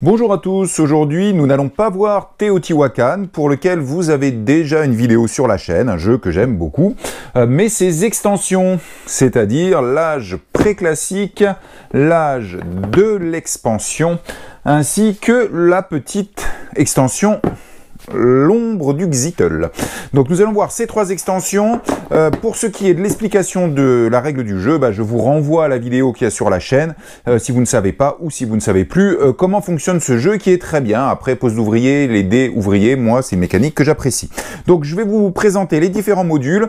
Bonjour à tous, aujourd'hui nous n'allons pas voir Teotihuacan pour lequel vous avez déjà une vidéo sur la chaîne, un jeu que j'aime beaucoup, euh, mais ses extensions, c'est-à-dire l'âge préclassique, l'âge de l'expansion, ainsi que la petite extension l'ombre du Xitel. Donc nous allons voir ces trois extensions. Euh, pour ce qui est de l'explication de la règle du jeu, bah, je vous renvoie à la vidéo qu'il y a sur la chaîne, euh, si vous ne savez pas ou si vous ne savez plus euh, comment fonctionne ce jeu qui est très bien. Après, pose d'ouvrier, les dés ouvriers, moi, c'est une mécanique que j'apprécie. Donc je vais vous présenter les différents modules.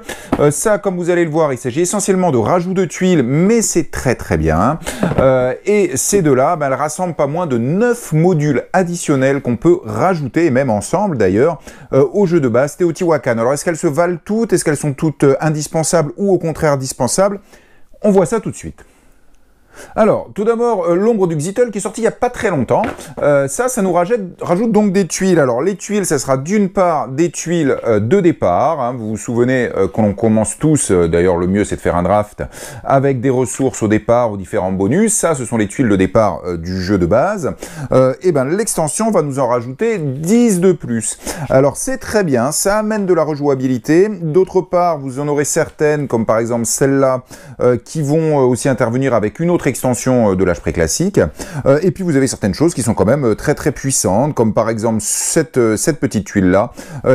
ça, comme vous allez le voir, il s'agit essentiellement de rajout de tuiles, mais c'est très très bien. et ces deux-là, bah, elles rassemblent pas moins de 9 modules additionnels qu'on peut rajouter, même ensemble d'ailleurs d'ailleurs, jeu jeu de base Teotihuacan. Alors est-ce qu'elles se valent toutes Est-ce qu'elles sont toutes euh, indispensables ou au contraire dispensables On voit ça tout de suite. Alors, tout d'abord, euh, l'ombre du Xitel qui est sorti il n'y a pas très longtemps. Euh, ça, ça nous rajoute, rajoute, donc des tuiles. Alors, les tuiles, ça sera d'une part des tuiles euh, de départ. Hein. Vous vous souvenez qu'on commence tous, d'ailleurs le mieux c'est de faire un draft, avec des ressources au départ, aux différents bonus. Ça, ce sont les tuiles de départ du jeu de base. et eh ben l'extension va nous en rajouter 10 de plus. Alors, c'est très bien, ça amène de la rejouabilité. D'autre part, vous en aurez certaines, comme par exemple celle là qui vont aussi intervenir avec une autre extension euh, de l'âge préclassique. Euh, et puis vous avez certaines choses qui sont quand même euh, très très puissantes, comme par exemple cette, cette petite tuile là,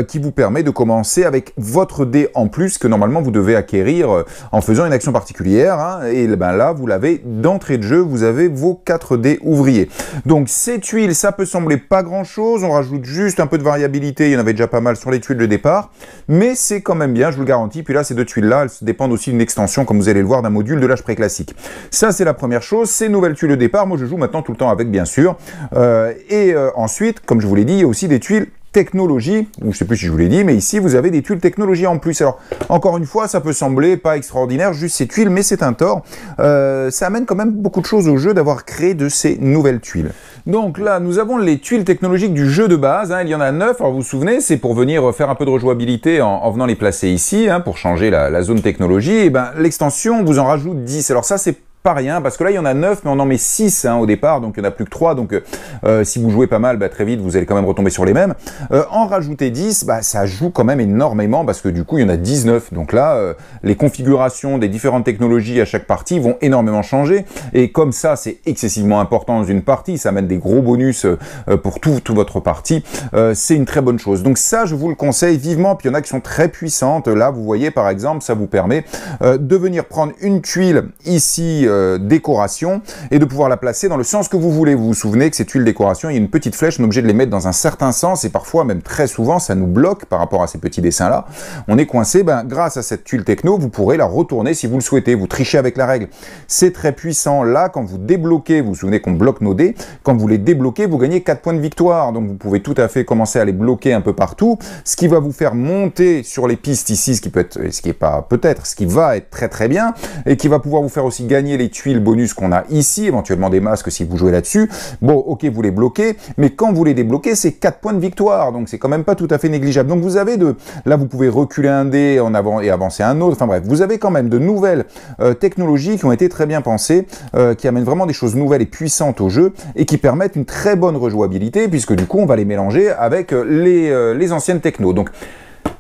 qui vous permet de commencer avec votre dé en plus que normalement vous devez acquérir en faisant une action particulière. Hein. et eh ben là, vous l'avez d'entrée de jeu, vous avez vos 4 dés ouvriers. Donc ces tuiles, ça peut sembler pas grand chose, on rajoute juste un peu de variabilité, il y en avait déjà pas mal sur les tuiles de départ, mais c'est quand même bien, je vous le garantis. Puis là, ces deux tuiles là, elles dépendent aussi d'une extension, comme vous allez le voir, d'un module de l'âge préclassique. Ça, c'est la première première chose, ces nouvelles tuiles de départ. Moi, je joue maintenant tout le temps avec, bien sûr. Euh, et euh, ensuite, comme je vous l'ai dit, il y a aussi des tuiles technologie, Je je sais plus si je vous l'ai dit, mais ici vous avez des tuiles technologie en plus. Alors encore une fois, ça peut sembler pas extraordinaire, juste ces tuiles, mais c'est un tort. Euh, ça amène quand même beaucoup de choses au jeu d'avoir créé de ces nouvelles tuiles. Donc là, nous avons les tuiles technologiques du jeu de base. Hein. il y en a neuf. Alors vous vous souvenez, c'est pour venir faire un peu de rejouabilité en, venant les placer ici, hein, pour changer la, zone technologie. Et eh ben l'extension vous en rajoute 10. Alors ça, c'est pas rien, parce que là, il y en a 9, mais on en met 6 hein, au départ, donc il y en a plus que 3, donc euh, euh, si vous jouez pas mal, bah, très vite, vous allez quand même retomber sur les mêmes. Euh, en rajouter 10, bah, ça joue quand même énormément, parce que du coup, il y en a 19, donc là, les configurations des différentes technologies à chaque partie vont énormément changer, et comme ça, c'est excessivement important dans une partie, ça amène des gros bonus pour tout, tout votre partie, c'est une très bonne chose. Donc ça, je vous le conseille vivement, puis il y en a qui sont très puissantes, là, vous voyez, par exemple, ça vous permet de venir prendre une tuile ici, euh, décoration et de pouvoir la placer dans le sens que vous voulez. Vous vous souvenez que ces tuiles décoration, il y a une petite flèche, on est obligé de les mettre dans un certain sens et parfois, même très souvent, ça nous bloque par rapport à ces petits dessins-là. On est coincé. Ben, grâce à cette tuile techno, vous pourrez la retourner si vous le souhaitez. Vous trichez avec la règle. C'est très puissant. Là, quand vous débloquez, vous vous souvenez qu'on bloque nos dés, quand vous les débloquez, vous gagnez 4 points de victoire. Donc vous pouvez tout à fait commencer à les bloquer un peu partout, ce qui va vous faire monter sur les pistes ici, ce qui peut être, ce qui est pas peut-être, ce qui va être très très bien, et qui va pouvoir vous faire aussi gagner les tuiles bonus qu'on a ici, éventuellement des masques si vous jouez là-dessus. Bon, ok, vous les bloquez, mais quand vous les débloquez, c'est 4 points de victoire, donc c'est quand même pas tout à fait négligeable. Donc vous avez de... Là, vous pouvez reculer un dé en avant et avancer un autre, enfin bref, vous avez quand même de nouvelles euh, technologies qui ont été très bien pensées, euh, qui amènent vraiment des choses nouvelles et puissantes au jeu, et qui permettent une très bonne rejouabilité, puisque du coup, on va les mélanger avec euh, les, les anciennes techno. Donc,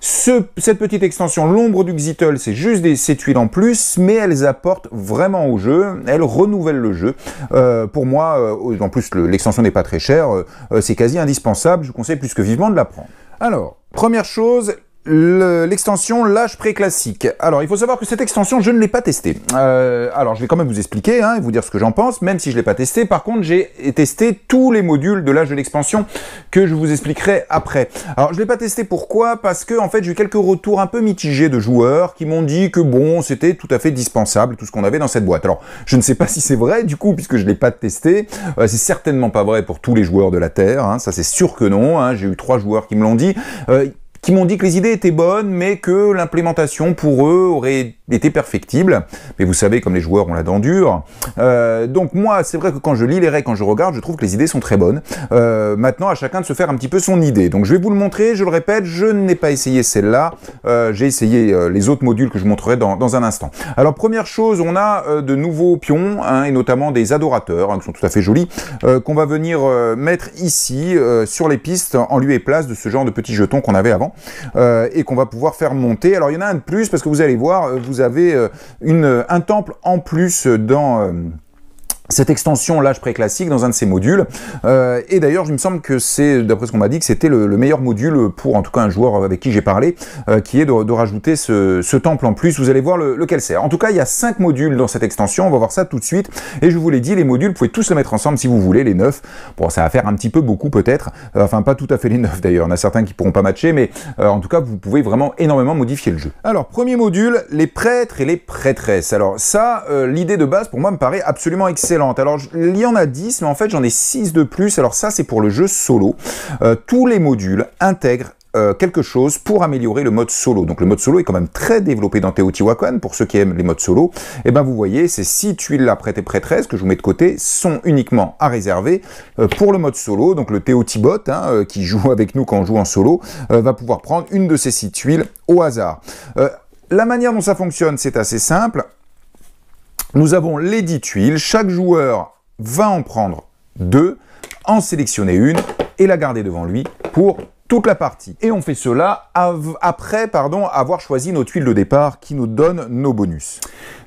cette petite extension, l'ombre du Xytol, c'est juste des, ces tuiles en plus, mais elles apportent vraiment au jeu, elles renouvellent le jeu. Euh, pour moi, euh, en plus l'extension n'est pas très chère, euh, c'est quasi indispensable, je vous conseille plus que vivement de la prendre. Alors, première chose, l'extension l'âge préclassique. Alors, il faut savoir que cette extension, je ne l'ai pas testée. Euh, alors, je vais quand même vous expliquer hein, et vous dire ce que j'en pense, même si je ne l'ai pas testée. Par contre, j'ai testé tous les modules de l'âge de l'expansion que je vous expliquerai après. Alors, je ne l'ai pas testé pourquoi Parce que, en fait, j'ai eu quelques retours un peu mitigés de joueurs qui m'ont dit que, bon, c'était tout à fait dispensable, tout ce qu'on avait dans cette boîte. Alors, je ne sais pas si c'est vrai, du coup, puisque je ne l'ai pas testé. Euh, c'est certainement pas vrai pour tous les joueurs de la Terre, hein, ça c'est sûr que non. Hein. j'ai eu trois joueurs qui me l'ont dit. Euh, qui m'ont dit que les idées étaient bonnes, mais que l'implémentation pour eux aurait été perfectible. Mais vous savez, comme les joueurs ont la dent dure. Euh, donc moi, c'est vrai que quand je lis les règles, quand je regarde, je trouve que les idées sont très bonnes. Euh, maintenant, à chacun de se faire un petit peu son idée. Donc je vais vous le montrer, je le répète, je n'ai pas essayé celle-là. Euh, j'ai essayé les autres modules que je montrerai dans, un instant. Alors première chose, on a de nouveaux pions, hein, et notamment des adorateurs, hein, qui sont tout à fait jolis, qu'on va venir mettre ici, sur les pistes, en lieu et place de ce genre de petits jetons qu'on avait avant. Euh, et qu'on va pouvoir faire monter. Alors il y en a un de plus parce que vous allez voir, euh, vous avez euh, une, un temple en plus dans cette extension l'âge préclassique dans un de ses modules. Euh, et d'ailleurs, je me semble que c'est, d'après ce qu'on m'a dit, que c'était le, meilleur module pour en tout cas un joueur avec qui j'ai parlé, euh, qui est de, rajouter ce, temple en plus. Vous allez voir lequel c'est. En tout cas, il y a cinq modules dans cette extension. On va voir ça tout de suite. Et je vous l'ai dit, les modules, vous pouvez tous les mettre ensemble si vous voulez, les neuf. Bon, ça va faire un petit peu beaucoup peut-être. Euh, enfin, pas tout à fait les neuf d'ailleurs. il y en a certains qui pourront pas matcher, mais en tout cas, vous pouvez vraiment énormément modifier le jeu. Alors, premier module, les prêtres et les prêtresses. Alors ça, l'idée de base pour moi me paraît absolument excellente alors, il y en a 10, mais en fait, j'en ai 6 de plus. Alors ça, c'est pour le jeu solo. Euh, tous les modules intègrent euh, quelque chose pour améliorer le mode solo. Donc le mode solo est quand même très développé dans Teotihuacan, pour ceux qui aiment les modes solo. Et eh ben vous voyez, ces six tuiles là prêtes et prêtresses que je vous mets de côté sont uniquement à réserver euh, pour le mode solo. Donc le Teotibot, hein, qui joue avec nous quand on joue en solo, va pouvoir prendre une de ces six tuiles au hasard. la manière dont ça fonctionne, c'est assez simple. Nous avons les 10 tuiles. Chaque joueur va en prendre deux, en sélectionner une et la garder devant lui pour toute la partie. Et on fait cela après pardon, avoir choisi nos tuiles de départ qui nous donnent nos bonus.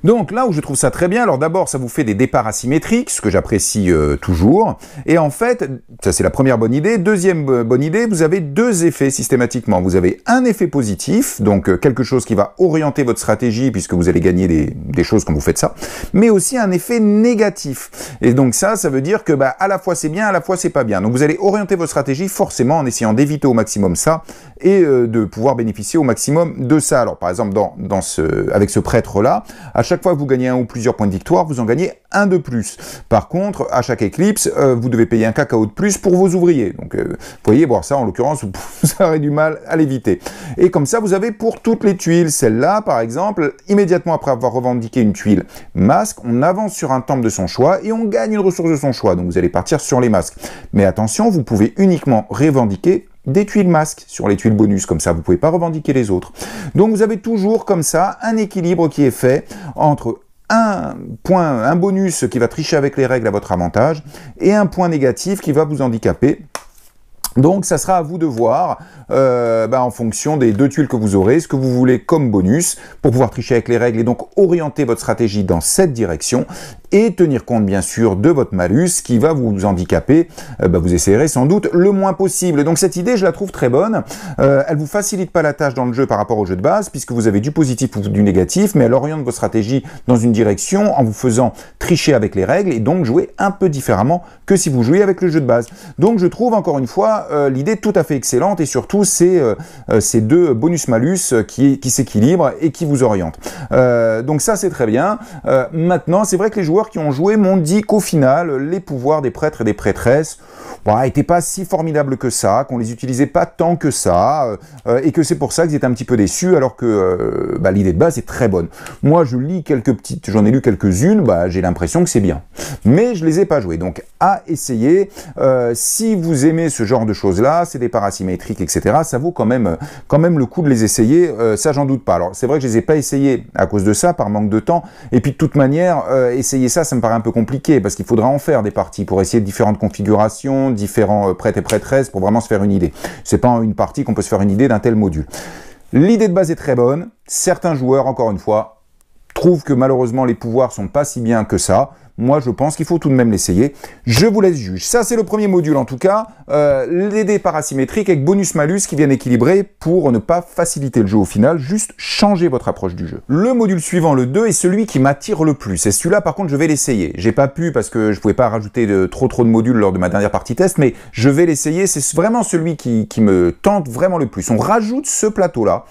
Donc là où je trouve ça très bien, alors d'abord ça vous fait des départs asymétriques, ce que j'apprécie euh, toujours. Et en fait, ça c'est la première bonne idée. Deuxième bonne idée, vous avez deux effets systématiquement. Vous avez un effet positif, donc euh, quelque chose qui va orienter votre stratégie puisque vous allez gagner des, des, choses quand vous faites ça, mais aussi un effet négatif. Et donc ça, ça veut dire que bah, à la fois c'est bien, à la fois c'est pas bien. Donc vous allez orienter votre stratégie forcément en essayant d'éviter au maximum ça et euh, de pouvoir bénéficier au maximum de ça. Alors par exemple, dans, dans ce, avec ce prêtre-là, à chaque fois que vous gagnez un ou plusieurs points de victoire, vous en gagnez un de plus. Par contre, à chaque éclipse, euh, vous devez payer un cacao de plus pour vos ouvriers. Donc euh, vous voyez, voir ça en l'occurrence, vous aurez du mal à l'éviter. Et comme ça, vous avez pour toutes les tuiles, celle-là par exemple, immédiatement après avoir revendiqué une tuile masque, on avance sur un temple de son choix et on gagne une ressource de son choix. Donc vous allez partir sur les masques. Mais attention, vous pouvez uniquement revendiquer des tuiles masques sur les tuiles bonus, comme ça vous ne pouvez pas revendiquer les autres. Donc vous avez toujours comme ça un équilibre qui est fait entre un point, un bonus qui va tricher avec les règles à votre avantage, et un point négatif qui va vous handicaper donc ça sera à vous de voir, euh, bah, en fonction des deux tuiles que vous aurez, ce que vous voulez comme bonus, pour pouvoir tricher avec les règles et donc orienter votre stratégie dans cette direction, et tenir compte bien sûr de votre malus qui va vous handicaper, euh, bah, vous essayerez sans doute le moins possible. Donc cette idée, je la trouve très bonne, Elle euh, elle vous facilite pas la tâche dans le jeu par rapport au jeu de base, puisque vous avez du positif ou du négatif, mais elle oriente votre stratégie dans une direction en vous faisant tricher avec les règles, et donc jouer un peu différemment que si vous jouiez avec le jeu de base. Donc je trouve encore une fois l'idée euh, l'idée tout à fait excellente et surtout c'est euh, euh, ces deux bonus-malus qui, qui s'équilibrent et qui vous orientent. donc ça c'est très bien. maintenant, c'est vrai que les joueurs qui ont joué m'ont dit qu'au final, les pouvoirs des prêtres et des prêtresses n'étaient pas si formidables que ça, qu'on les utilisait pas tant que ça, euh, euh, et que c'est pour ça qu'ils étaient un petit peu déçus, alors que euh, bah, l'idée de base est très bonne. Moi, je lis quelques petites, j'en ai lu quelques-unes, bah, j'ai l'impression que c'est bien. Mais je les ai pas jouées, donc à essayer. si vous aimez ce genre de choses-là, c'est des parasymétriques, etc., ça vaut quand même, quand même le coup de les essayer, ça j'en doute pas. Alors c'est vrai que je les ai pas essayés à cause de ça, par manque de temps, et puis de toute manière, essayer ça, ça me paraît un peu compliqué, parce qu'il faudra en faire des parties pour essayer différentes configurations, différents euh, prêtres et prêtresses pour vraiment se faire une idée. C'est pas une partie qu'on peut se faire une idée d'un tel module. L'idée de base est très bonne. Certains joueurs, encore une fois, trouvent que malheureusement les pouvoirs sont pas si bien que ça. Moi, je pense qu'il faut tout de même l'essayer. Je vous laisse juger. Ça, c'est le premier module en tout cas. Euh, les départs asymétriques avec bonus-malus qui viennent équilibrer pour ne pas faciliter le jeu au final, juste changer votre approche du jeu. Le module suivant, le 2, est celui qui m'attire le plus. Et celui-là, par contre, je vais l'essayer. J'ai pas pu parce que je pouvais pas rajouter de, trop trop de modules lors de ma dernière partie test, mais je vais l'essayer. C'est vraiment celui qui me tente vraiment le plus. On rajoute ce plateau-là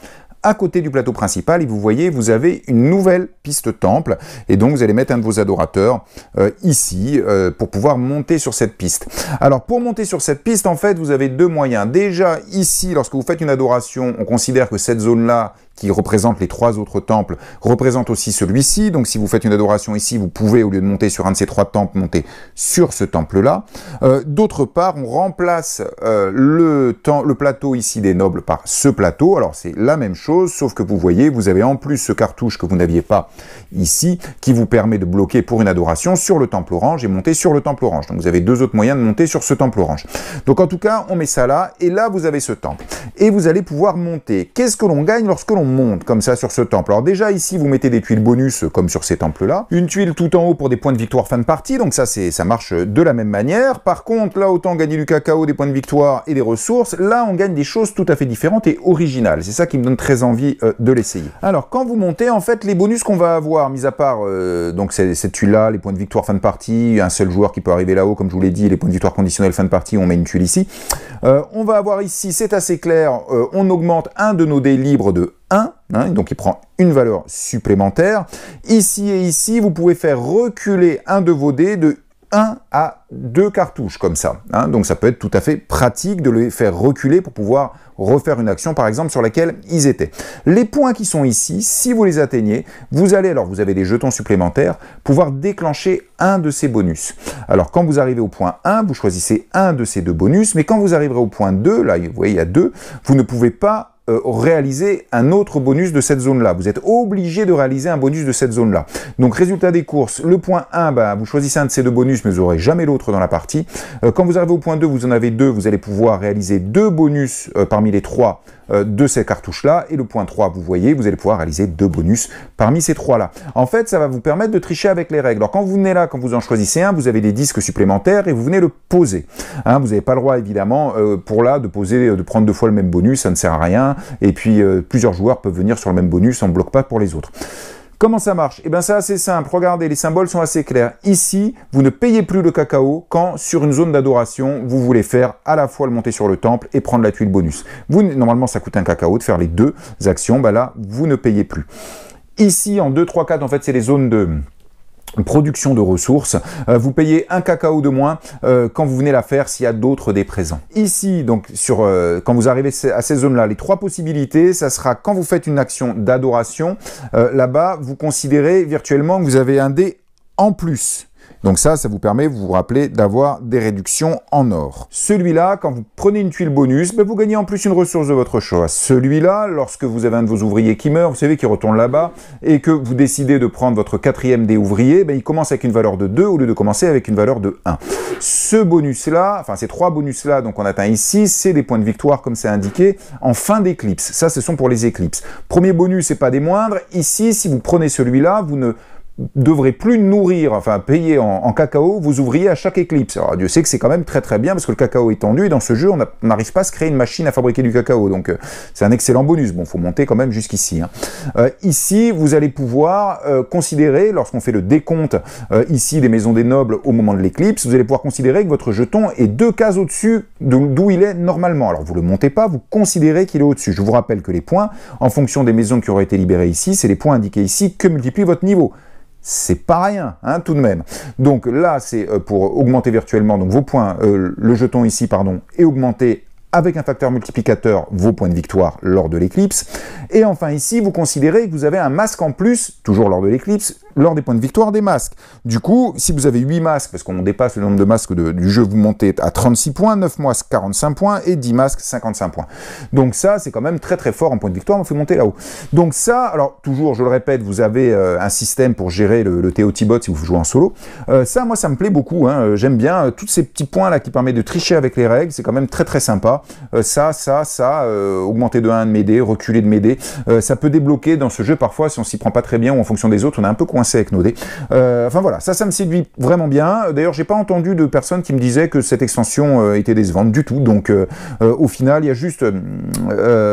à côté du plateau principal et vous voyez, vous avez une nouvelle piste temple et donc vous allez mettre un de vos adorateurs euh, ici euh, pour pouvoir monter sur cette piste. Alors pour monter sur cette piste, en fait, vous avez deux moyens. Déjà ici, lorsque vous faites une adoration, on considère que cette zone-là qui représente les trois autres temples, représente aussi celui-ci. Donc si vous faites une adoration ici, vous pouvez, au lieu de monter sur un de ces trois temples, monter sur ce temple-là. Euh, d'autre part, on remplace euh, le, le plateau ici des nobles par ce plateau. Alors c'est la même chose, sauf que vous voyez, vous avez en plus ce cartouche que vous n'aviez pas ici, qui vous permet de bloquer pour une adoration sur le temple orange et monter sur le temple orange. Donc vous avez deux autres moyens de monter sur ce temple orange. Donc en tout cas, on met ça là, et là vous avez ce temple. Et vous allez pouvoir monter. Qu'est-ce que l'on gagne lorsque l'on monte comme ça sur ce temple. Alors déjà ici, vous mettez des tuiles bonus euh, comme sur ces temples-là. Une tuile tout en haut pour des points de victoire fin de partie, donc ça c'est ça marche euh, de la même manière. Par contre, là autant gagner du cacao, des points de victoire et des ressources, là on gagne des choses tout à fait différentes et originales. C'est ça qui me donne très envie euh, de l'essayer. Alors quand vous montez, en fait, les bonus qu'on va avoir, mis à part donc cette tuile-là, les points de victoire fin de partie, un seul joueur qui peut arriver là-haut, comme je vous l'ai dit, les points de victoire conditionnels fin de partie, on met une tuile ici. on va avoir ici, c'est assez clair, on augmente un de nos dés libres de 1, hein, donc il prend une valeur supplémentaire. Ici et ici, vous pouvez faire reculer un de vos dés de 1 à 2 cartouches comme ça. Hein. donc ça peut être tout à fait pratique de les faire reculer pour pouvoir refaire une action par exemple sur laquelle ils étaient. Les points qui sont ici, si vous les atteignez, vous allez, alors vous avez des jetons supplémentaires, pouvoir déclencher un de ces bonus. Alors quand vous arrivez au point 1, vous choisissez un de ces deux bonus, mais quand vous arriverez au point 2, là vous voyez il y a 2, vous ne pouvez pas euh, réaliser un autre bonus de cette zone-là. Vous êtes obligé de réaliser un bonus de cette zone-là. Donc, résultat des courses, le point 1, bah, vous choisissez un de ces deux bonus, mais vous n'aurez jamais l'autre dans la partie. Euh, quand vous arrivez au point 2, vous en avez deux, vous allez pouvoir réaliser deux bonus euh, parmi les trois euh, de ces cartouches-là. Et le point 3, vous voyez, vous allez pouvoir réaliser deux bonus parmi ces trois-là. En fait, ça va vous permettre de tricher avec les règles. Alors quand vous venez là, quand vous en choisissez un, vous avez des disques supplémentaires et vous venez le poser. Hein, vous n'avez pas le droit, évidemment, euh, pour là, de poser, euh, de prendre deux fois le même bonus, ça ne sert à rien. Et puis, plusieurs joueurs peuvent venir sur le même bonus, on ne bloque pas pour les autres. Comment ça marche Eh bien, c'est assez simple. Regardez, les symboles sont assez clairs. Ici, vous ne payez plus le cacao quand, sur une zone d'adoration, vous voulez faire à la fois le monter sur le temple et prendre la tuile bonus. Vous, normalement, ça coûte un cacao de faire les deux actions. Bah là, vous ne payez plus. Ici, en 2, 3, 4, en fait, c'est les zones de production de ressources. Euh, vous payez un cacao de moins euh, quand vous venez la faire s'il y a d'autres des présents. Ici, donc sur euh, quand vous arrivez à ces zones-là, les trois possibilités, ça sera quand vous faites une action d'adoration. Là-bas, vous considérez virtuellement que vous avez un dé en plus. Donc ça, ça vous permet, vous vous rappelez, d'avoir des réductions en or. Celui-là, quand vous prenez une tuile bonus, ben, vous gagnez en plus une ressource de votre choix. Celui-là, lorsque vous avez un de vos ouvriers qui meurt, vous savez, qui retourne là-bas, et que vous décidez de prendre votre quatrième des ouvriers, ben, il commence avec une valeur de 2 au lieu de commencer avec une valeur de 1. Ce bonus-là, enfin ces trois bonus-là, donc on atteint ici, c'est des points de victoire comme c'est indiqué, en fin d'éclipse. Ça, ce sont pour les éclipses. Premier bonus, c'est pas des moindres. Ici, si vous prenez celui-là, vous ne devrait plus nourrir, enfin payer en, cacao vous ouvriez à chaque éclipse. Alors Dieu sait que c'est quand même très très bien parce que le cacao est tendu et dans ce jeu on n'arrive pas à se créer une machine à fabriquer du cacao. Donc euh, c'est un excellent bonus. Bon, faut monter quand même jusqu'ici. Hein. Euh, ici, vous allez pouvoir euh, considérer, lorsqu'on fait le décompte ici des maisons des nobles au moment de l'éclipse, vous allez pouvoir considérer que votre jeton est deux cases au-dessus d'où il est normalement. Alors vous le montez pas, vous considérez qu'il est au-dessus. Je vous rappelle que les points, en fonction des maisons qui auraient été libérées ici, c'est les points indiqués ici que multiplie votre niveau c'est pas rien, hein, tout de même. Donc là, c'est euh, pour augmenter virtuellement donc vos points, euh, le jeton ici, pardon, et augmenter avec un facteur multiplicateur vos points de victoire lors de l'éclipse. Et enfin ici, vous considérez que vous avez un masque en plus, toujours lors de l'éclipse, lors des points de victoire des masques. Du coup, si vous avez 8 masques, parce qu'on dépasse le nombre de masques du jeu, vous montez à 36 points, 9 masques 45 points et 10 masques 55 points. Donc ça, c'est quand même très très fort en points de victoire, on fait monter là-haut. Donc ça, alors toujours, je le répète, vous avez euh, un système pour gérer le, le bot si vous jouez en solo. Euh, ça, moi, ça me plaît beaucoup. Hein. Euh, j'aime bien tous ces petits points là qui permettent de tricher avec les règles. C'est quand même très très sympa. ça, ça, ça, augmenter de 1 de mes dés, reculer de mes dés. ça peut débloquer dans ce jeu parfois si on s'y prend pas très bien ou en fonction des autres, on est un peu coincé avec euh, enfin voilà, ça, ça me séduit vraiment bien. D'ailleurs, j'ai pas entendu de personnes qui me disaient que cette extension euh, était décevante du tout. Donc, euh, au final, il y a juste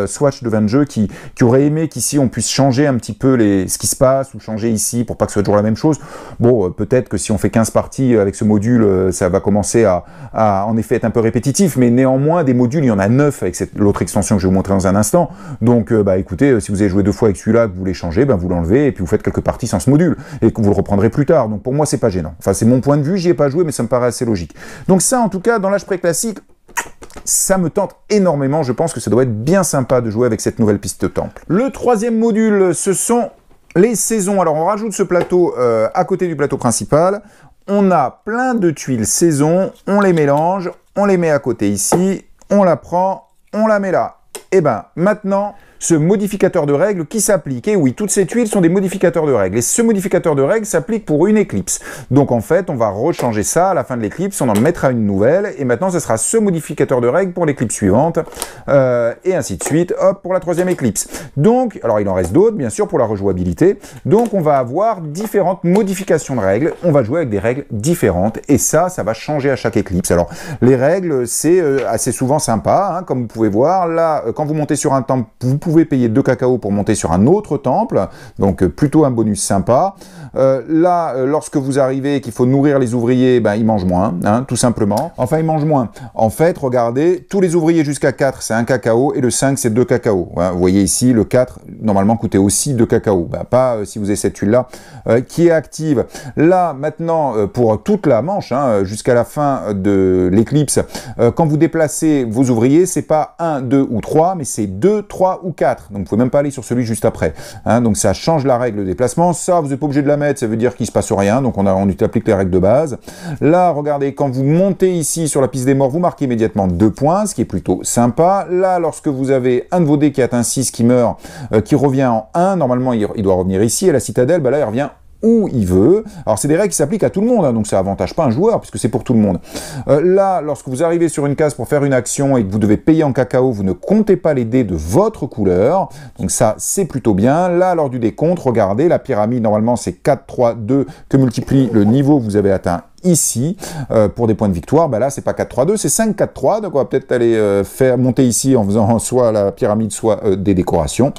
Swatch de 20 jeux qui, qui aurait aimé qu'ici on puisse changer un petit peu les, ce qui se passe ou changer ici pour pas que ce soit toujours la même chose. Bon, peut-être que si on fait 15 parties avec ce module, ça va commencer à, en effet être un peu répétitif, mais néanmoins, des modules, il y en a 9 avec l'autre extension que je vais vous montrer dans un instant. Donc, bah écoutez, si vous avez joué deux fois avec celui-là, que vous voulez changer, ben vous l'enlevez et puis vous faites quelques parties sans ce module et que vous le reprendrez plus tard. Donc pour moi, c'est pas gênant. Enfin, c'est mon point de vue, j'y ai pas joué, mais ça me paraît assez logique. Donc ça, en tout cas, dans l'âge préclassique, ça me tente énormément. Je pense que ça doit être bien sympa de jouer avec cette nouvelle piste de temple. Le troisième module, ce sont les saisons. Alors on rajoute ce plateau euh, à côté du plateau principal. On a plein de tuiles saisons, On les mélange, on les met à côté ici, on la prend, on la met là. Et eh ben maintenant, ce modificateur de règles qui s'applique. Et oui, toutes ces tuiles sont des modificateurs de règles. Et ce modificateur de règles s'applique pour une éclipse. Donc en fait, on va rechanger ça à la fin de l'éclipse, on en mettra une nouvelle. Et maintenant, ce sera ce modificateur de règles pour l'éclipse suivante. Euh, et ainsi de suite, hop, pour la troisième éclipse. Donc, alors il en reste d'autres, bien sûr, pour la rejouabilité. Donc on va avoir différentes modifications de règles. On va jouer avec des règles différentes. Et ça, ça va changer à chaque éclipse. Alors, les règles, c'est euh, assez souvent sympa, hein, comme vous pouvez voir. Là, euh, quand vous montez sur un temple, vous pouvez payer deux cacao pour monter sur un autre temple, donc euh, plutôt un bonus sympa. Euh, là, euh, lorsque vous arrivez qu'il faut nourrir les ouvriers, ben, ils mangent moins, hein, tout simplement. Enfin, ils mangent moins. En fait, regardez, tous les ouvriers jusqu'à 4, c'est un cacao, et le 5, c'est deux cacao. Hein. Vous voyez ici, le 4, normalement, coûtait aussi deux cacao. Ben, pas si vous avez cette huile-là qui est active. Là, maintenant, pour toute la manche, hein, jusqu'à la fin de l'éclipse, quand vous déplacez vos ouvriers, c'est pas un deux ou trois mais c'est deux trois ou quatre donc vous pouvez même pas aller sur celui juste après. Hein. donc ça change la règle de déplacement. Ça, vous n'êtes pas obligé de la mettre, ça veut dire qu'il se passe rien, donc on, a, applique les règles de base. Là, regardez, quand vous montez ici sur la piste des morts, vous marquez immédiatement deux points, ce qui est plutôt sympa. Là, lorsque vous avez un de vos dés qui atteint 6 qui meurt, euh, qui revient en 1, normalement il, doit revenir ici, à la citadelle, bah là il revient où il veut. Alors c'est des règles qui s'appliquent à tout le monde, hein, donc ça avantage pas un joueur puisque c'est pour tout le monde. Euh, là, lorsque vous arrivez sur une case pour faire une action et que vous devez payer en cacao, vous ne comptez pas les dés de votre couleur. Donc ça, c'est plutôt bien. Là, lors du décompte, regardez, la pyramide, normalement, c'est 4, 3, 2 que multiplie le niveau que vous avez atteint ici euh, pour des points de victoire. Ben là, c'est pas 4-3-2, c'est 5-4-3. Donc on va peut-être aller euh, faire monter ici en faisant soit la pyramide, soit euh, des décorations.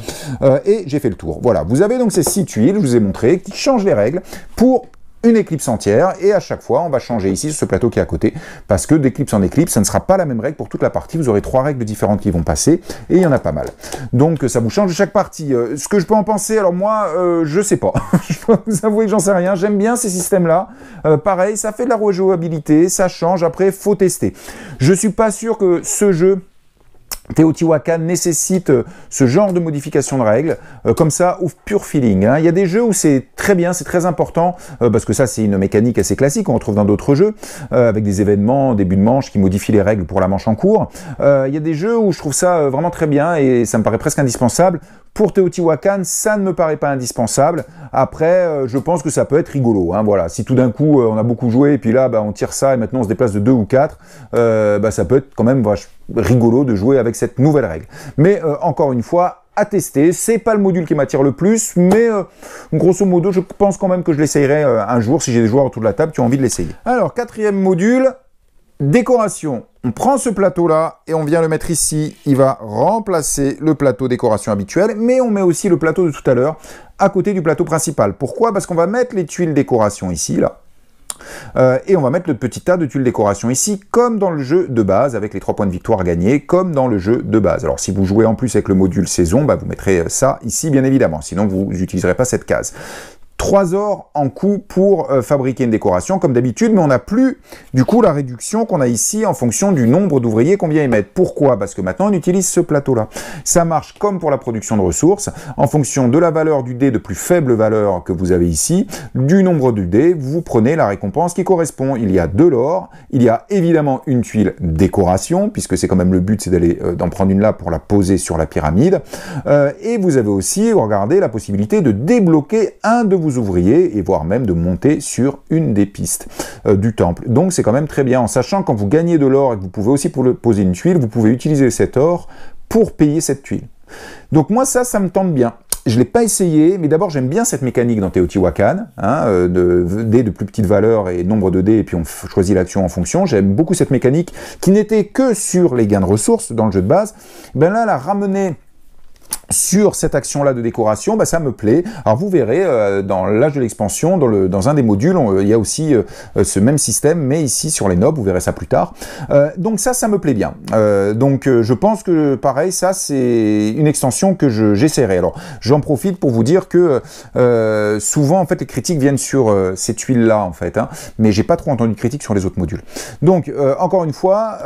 et j'ai fait le tour. Voilà. Vous avez donc ces six tuiles, je vous ai montré, qui changent les règles pour une éclipse entière, et à chaque fois, on va changer ici sur ce plateau qui est à côté, parce que d'éclipse en éclipse, ça ne sera pas la même règle pour toute la partie, vous aurez trois règles différentes qui vont passer, et il y en a pas mal. Donc ça vous change de chaque partie. Euh, ce que je peux en penser, alors moi, euh, je sais pas. je vous avouer que j'en sais rien, j'aime bien ces systèmes-là. Euh, pareil, ça fait de la rejouabilité, ça change, après, faut tester. Je suis pas sûr que ce jeu Teotihuacan nécessite euh, ce genre de modification de règles, euh, comme ça, ou pure feeling. Hein. Il y a des jeux où c'est très bien, c'est très important, euh, parce que ça, c'est une mécanique assez classique, on retrouve dans d'autres jeux, avec des événements, début de manche, qui modifient les règles pour la manche en cours. il y a des jeux où je trouve ça vraiment très bien, et ça me paraît presque indispensable. Pour Teotihuacan, ça ne me paraît pas indispensable. Après, je pense que ça peut être rigolo. Hein, voilà, si tout d'un coup, on a beaucoup joué, et puis là, bah, on tire ça, et maintenant on se déplace de 2 ou 4, bah, ça peut être quand même vachement rigolo de jouer avec cette nouvelle règle. Mais euh, encore une fois, à tester. C'est pas le module qui m'attire le plus, mais euh, grosso modo, je pense quand même que je l'essayerai euh, un jour si j'ai des joueurs autour de la table qui ont envie de l'essayer. Alors, quatrième module, décoration. On prend ce plateau-là et on vient le mettre ici. Il va remplacer le plateau décoration habituel, mais on met aussi le plateau de tout à l'heure à côté du plateau principal. Pourquoi Parce qu'on va mettre les tuiles décoration ici, là. Euh, et on va mettre le petit tas de tuiles décoration ici, comme dans le jeu de base, avec les trois points de victoire gagnés, comme dans le jeu de base. Alors si vous jouez en plus avec le module saison, bah, vous mettrez euh, ça ici, bien évidemment, sinon vous n'utiliserez pas cette case. 3 or en coût pour euh, fabriquer une décoration comme d'habitude, mais on n'a plus du coup la réduction qu'on a ici en fonction du nombre d'ouvriers qu'on vient mettre. Pourquoi Parce que maintenant on utilise ce plateau-là. Ça marche comme pour la production de ressources, en fonction de la valeur du dé de plus faible valeur que vous avez ici, du nombre du dé, vous prenez la récompense qui correspond. Il y a de l'or, il y a évidemment une tuile décoration, puisque c'est quand même le but, c'est d'aller euh, d'en prendre une là pour la poser sur la pyramide. Euh, et vous avez aussi, regardez, la possibilité de débloquer un de vos vous ouvriez et voire même de monter sur une des pistes euh, du temple. Donc c'est quand même très bien en sachant quand vous gagnez de l'or et que vous pouvez aussi pour le, poser une tuile, vous pouvez utiliser cet or pour payer cette tuile. Donc moi ça, ça me tente bien. Je n'ai l'ai pas essayé, mais d'abord j'aime bien cette mécanique dans Teotihuacan, hein, euh, de, de plus petite valeur et nombre de dés, et puis on choisit l'action en fonction. J'aime beaucoup cette mécanique qui n'était que sur les gains de ressources dans le jeu de base. Ben là, la ramener sur cette action-là de décoration, bah, ça me plaît. Alors vous verrez, euh, dans l'âge de l'expansion, dans, un des modules, il y a aussi euh, euh, ce même système, mais ici sur les nobles, vous verrez ça plus tard. donc ça, ça me plaît bien. donc je pense que pareil, ça c'est une extension que j'essaierai. Alors j'en profite pour vous dire que souvent, en fait, les critiques viennent sur ces tuiles-là, en fait, hein, mais j'ai pas trop entendu de critiques sur les autres modules. Donc encore une fois,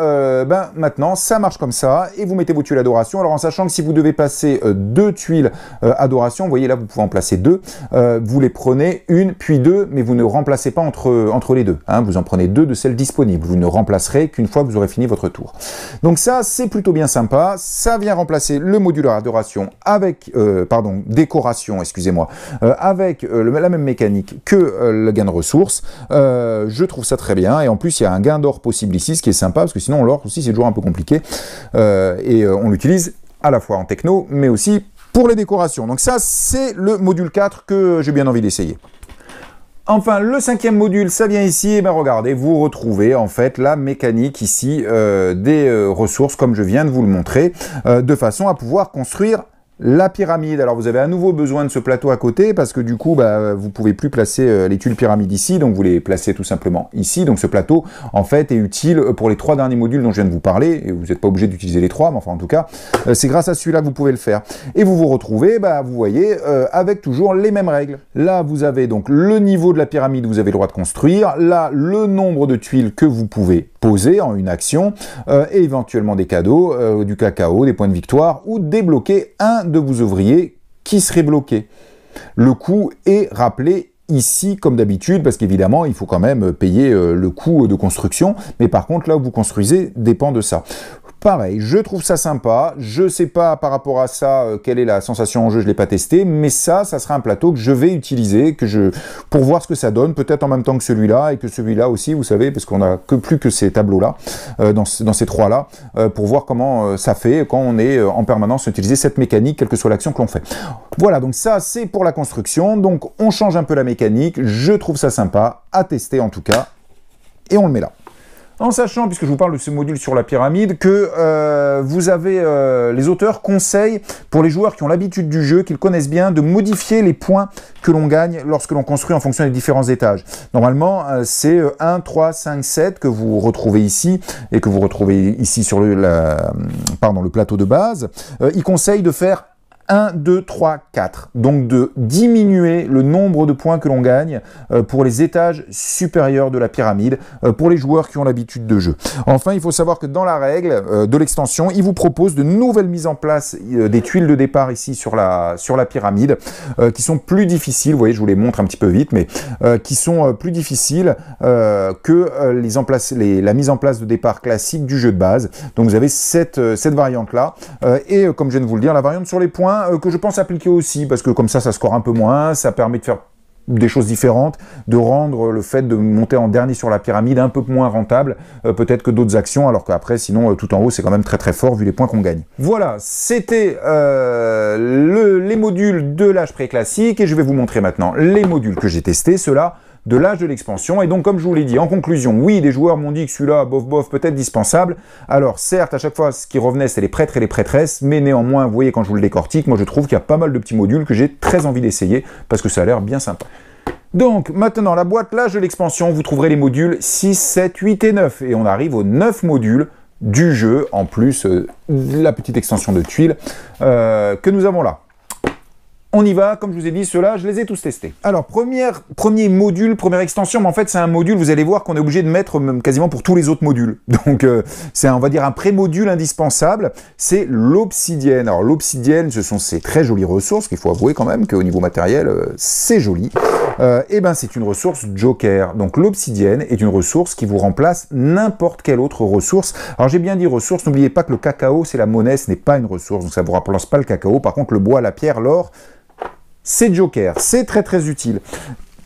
ben, maintenant, ça marche comme ça, et vous mettez vos tuiles d'adoration. Alors en sachant que si vous devez passer euh, deux tuiles euh, adoration. Vous voyez là, vous pouvez en placer deux. Euh, vous les prenez une puis deux, mais vous ne remplacez pas entre, entre les deux. Hein. Vous en prenez deux de celles disponibles. Vous ne remplacerez qu'une fois que vous aurez fini votre tour. Donc ça, c'est plutôt bien sympa. Ça vient remplacer le moduleur adoration avec, pardon, décoration, excusez-moi, avec la même mécanique que le gain de ressources. je trouve ça très bien. Et en plus, il y a un gain d'or possible ici, ce qui est sympa, parce que sinon, l'or aussi, c'est toujours un peu compliqué. et on l'utilise à la fois en techno, mais aussi pour les décorations. Donc ça, c'est le module 4 que j'ai bien envie d'essayer. Enfin, le cinquième module, ça vient ici, et eh bien regardez, vous retrouvez en fait la mécanique ici euh, des euh, ressources, comme je viens de vous le montrer, euh, de façon à pouvoir construire la pyramide, alors vous avez à nouveau besoin de ce plateau à côté parce que du coup, vous bah, vous pouvez plus placer euh, les tuiles pyramides ici, donc vous les placez tout simplement ici. Donc ce plateau, en fait, est utile pour les trois derniers modules dont je viens de vous parler. Et vous n'êtes pas obligé d'utiliser les trois, mais enfin en tout cas, euh, c'est grâce à celui-là que vous pouvez le faire. Et vous vous retrouvez, bah, vous voyez, euh, avec toujours les mêmes règles. Là, vous avez donc le niveau de la pyramide, vous avez le droit de construire. Là, le nombre de tuiles que vous pouvez poser en une action et éventuellement des cadeaux, du cacao, des points de victoire ou débloquer un de vos ouvriers qui seraient bloqués. Le coût est rappelé ici comme d'habitude parce qu'évidemment il faut quand même payer euh, le coût de construction mais par contre là où vous construisez dépend de ça. Pareil, je trouve ça sympa. Je sais pas par rapport à ça euh, quelle est la sensation en jeu, je l'ai pas testé, mais ça, ça sera un plateau que je vais utiliser, que je pour voir ce que ça donne, peut-être en même temps que celui-là et que celui-là aussi, vous savez, parce qu'on a que plus que ces tableaux-là, euh, dans, ces trois-là, euh, pour voir comment ça fait quand on est en permanence utiliser cette mécanique, quelle que soit l'action que l'on fait. Voilà, donc ça, c'est pour la construction. Donc on change un peu la mécanique. Je trouve ça sympa à tester en tout cas, et on le met là en sachant, puisque je vous parle de ce module sur la pyramide, que euh, vous avez euh, les auteurs conseillent pour les joueurs qui ont l'habitude du jeu, qu'ils connaissent bien, de modifier les points que l'on gagne lorsque l'on construit en fonction des différents étages. Normalement, euh, c'est 1, 3, 5, 7 que vous retrouvez ici et que vous retrouvez ici sur le, la, pardon, le plateau de base. ils conseillent de faire 1, 2, 3, 4. Donc de diminuer le nombre de points que l'on gagne euh, pour les étages supérieurs de la pyramide, euh, pour les joueurs qui ont l'habitude de jeu. Enfin, il faut savoir que dans la règle euh, de l'extension, il vous propose de nouvelles mises en place des tuiles de départ ici sur la, sur la pyramide, qui sont plus difficiles, vous voyez, je vous les montre un petit peu vite, mais qui sont plus difficiles que les, la mise en place de départ classique du jeu de base. Donc vous avez cette, cette variante-là. et comme je viens de vous le dire, la variante sur les points, euh, que je pense appliquer aussi, parce que comme ça, ça score un peu moins, ça permet de faire des choses différentes, de rendre le fait de monter en dernier sur la pyramide un peu moins rentable, euh, peut-être que d'autres actions, alors qu'après, sinon, euh, tout en haut, c'est quand même très très fort vu les points qu'on gagne. Voilà, c'était les modules de l'âge préclassique, et je vais vous montrer maintenant les modules que j'ai testés, ceux-là, de l'âge de l'expansion. Et donc, comme je vous l'ai dit, en conclusion, oui, des joueurs m'ont dit que celui-là, bof bof, peut-être dispensable. Alors, certes, à chaque fois, ce qui revenait, c'était les prêtres et les prêtresses, mais néanmoins, vous voyez, quand je vous le décortique, moi, je trouve qu'il y a pas mal de petits modules que j'ai très envie d'essayer, parce que ça a l'air bien sympa. Donc, maintenant, la boîte, l'âge de l'expansion, vous trouverez les modules 6, 7, 8 et 9. Et on arrive aux 9 modules du jeu, en plus euh, la petite extension de tuiles euh, que nous avons là. On y va, comme je vous ai dit, ceux-là, je les ai tous testés. Alors, première, premier module, première extension, mais en fait, c'est un module, vous allez voir qu'on est obligé de mettre quasiment pour tous les autres modules. Donc, euh, c'est, on va dire, un pré-module indispensable, c'est l'obsidienne. Alors, l'obsidienne, ce sont ces très jolies ressources, qu'il faut avouer quand même qu'au niveau matériel, euh, c'est joli. Euh, et eh ben, c'est une ressource joker. Donc, l'obsidienne est une ressource qui vous remplace n'importe quelle autre ressource. Alors, j'ai bien dit ressource, n'oubliez pas que le cacao, c'est la monnaie, ce n'est pas une ressource, donc ça ne vous remplace pas le cacao. Par contre, le bois, la pierre, l'or, c'est Joker, c'est très très utile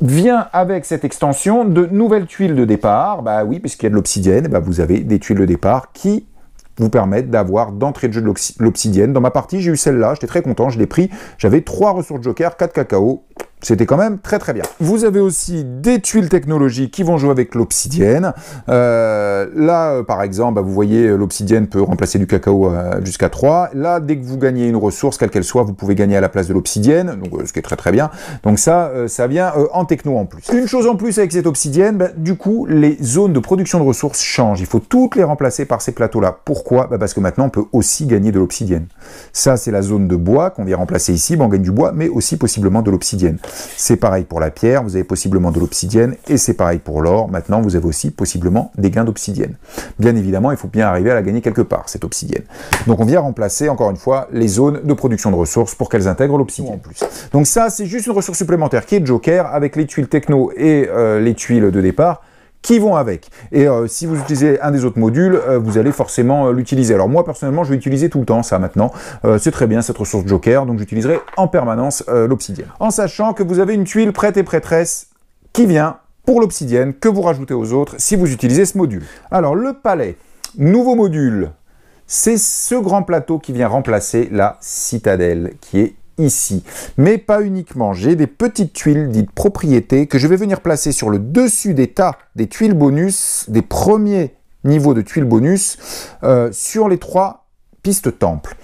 vient avec cette extension de nouvelles tuiles de départ. Bah oui, puisqu'il y a de l'obsidienne, bah, vous avez des tuiles de départ qui vous permettent d'avoir d'entrée de jeu de l'obsidienne. Dans ma partie, j'ai eu celle-là, j'étais très content, je l'ai pris. J'avais 3 ressources joker, 4 cacao, c'était quand même très très bien. Vous avez aussi des tuiles technologiques qui vont jouer avec l'obsidienne. Euh, là, euh, par exemple, bah, vous voyez, euh, l'obsidienne peut remplacer du cacao jusqu'à 3. Là, dès que vous gagnez une ressource, quelle qu'elle soit, vous pouvez gagner à la place de l'obsidienne, donc ce qui est très très bien. Donc ça, ça vient en techno en plus. Une chose en plus avec cette obsidienne, bah, du coup, les zones de production de ressources changent. Il faut toutes les remplacer par ces plateaux-là. Pourquoi bah, Parce que maintenant, on peut aussi gagner de l'obsidienne. Ça, c'est la zone de bois qu'on vient remplacer ici. on gagne du bois, mais aussi possiblement de l'obsidienne. C'est pareil pour la pierre, vous avez possiblement de l'obsidienne, et c'est pareil pour l'or. Maintenant, vous avez aussi possiblement des gains d'obsidienne. Bien évidemment, il faut bien arriver à la gagner quelque part, cette obsidienne. Donc on vient remplacer, encore une fois, les zones de production de ressources pour qu'elles intègrent l'obsidienne en plus. Donc ça, c'est juste une ressource supplémentaire qui est Joker, avec les tuiles techno et euh, les tuiles de départ qui vont avec. Et euh, si vous utilisez un des autres modules, euh, vous allez forcément euh, l'utiliser. Alors moi personnellement, je vais utiliser tout le temps ça maintenant. c'est très bien cette ressource Joker, donc j'utiliserai en permanence l'obsidienne. En sachant que vous avez une tuile prête et prêtresse qui vient pour l'obsidienne que vous rajoutez aux autres si vous utilisez ce module. Alors le palais, nouveau module. C'est ce grand plateau qui vient remplacer la citadelle, qui est ici. Mais pas uniquement, j'ai des petites tuiles dites propriétés que je vais venir placer sur le dessus des tas des tuiles bonus, des premiers niveaux de tuiles bonus, euh, sur les trois pistes temples.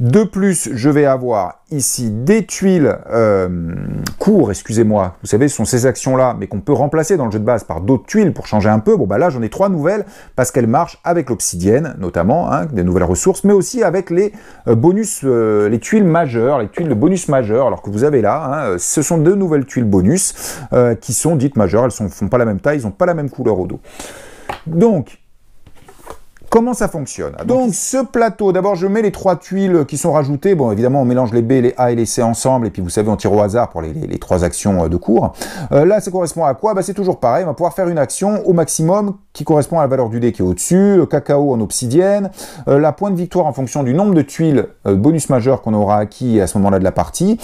De plus, je vais avoir ici des tuiles euh, courtes, excusez-moi. Vous savez, ce sont ces actions-là, mais qu'on peut remplacer dans le jeu de base par d'autres tuiles pour changer un peu. Bon, bah là, j'en ai trois nouvelles parce qu'elles marchent avec l'obsidienne, notamment, hein, des nouvelles ressources, mais aussi avec les euh, bonus, euh, les tuiles majeures, les tuiles de bonus majeures, alors que vous avez là, hein, euh, ce sont deux nouvelles tuiles bonus qui sont dites majeures. Elles ne font pas la même taille, elles n'ont pas la même couleur au dos. Donc, Comment ça fonctionne Donc, ce plateau, d'abord je mets les trois tuiles qui sont rajoutées. Bon, évidemment, on mélange les B, les A et les C ensemble, et puis vous savez, on tire au hasard pour les, trois actions euh, de cours. Euh, là, ça correspond à quoi bah, C'est toujours pareil, on va pouvoir faire une action au maximum qui correspond à la valeur du dé qui est au-dessus, le cacao en obsidienne, euh, la pointe victoire en fonction du nombre de tuiles bonus majeur qu'on aura acquis à ce moment-là de la partie,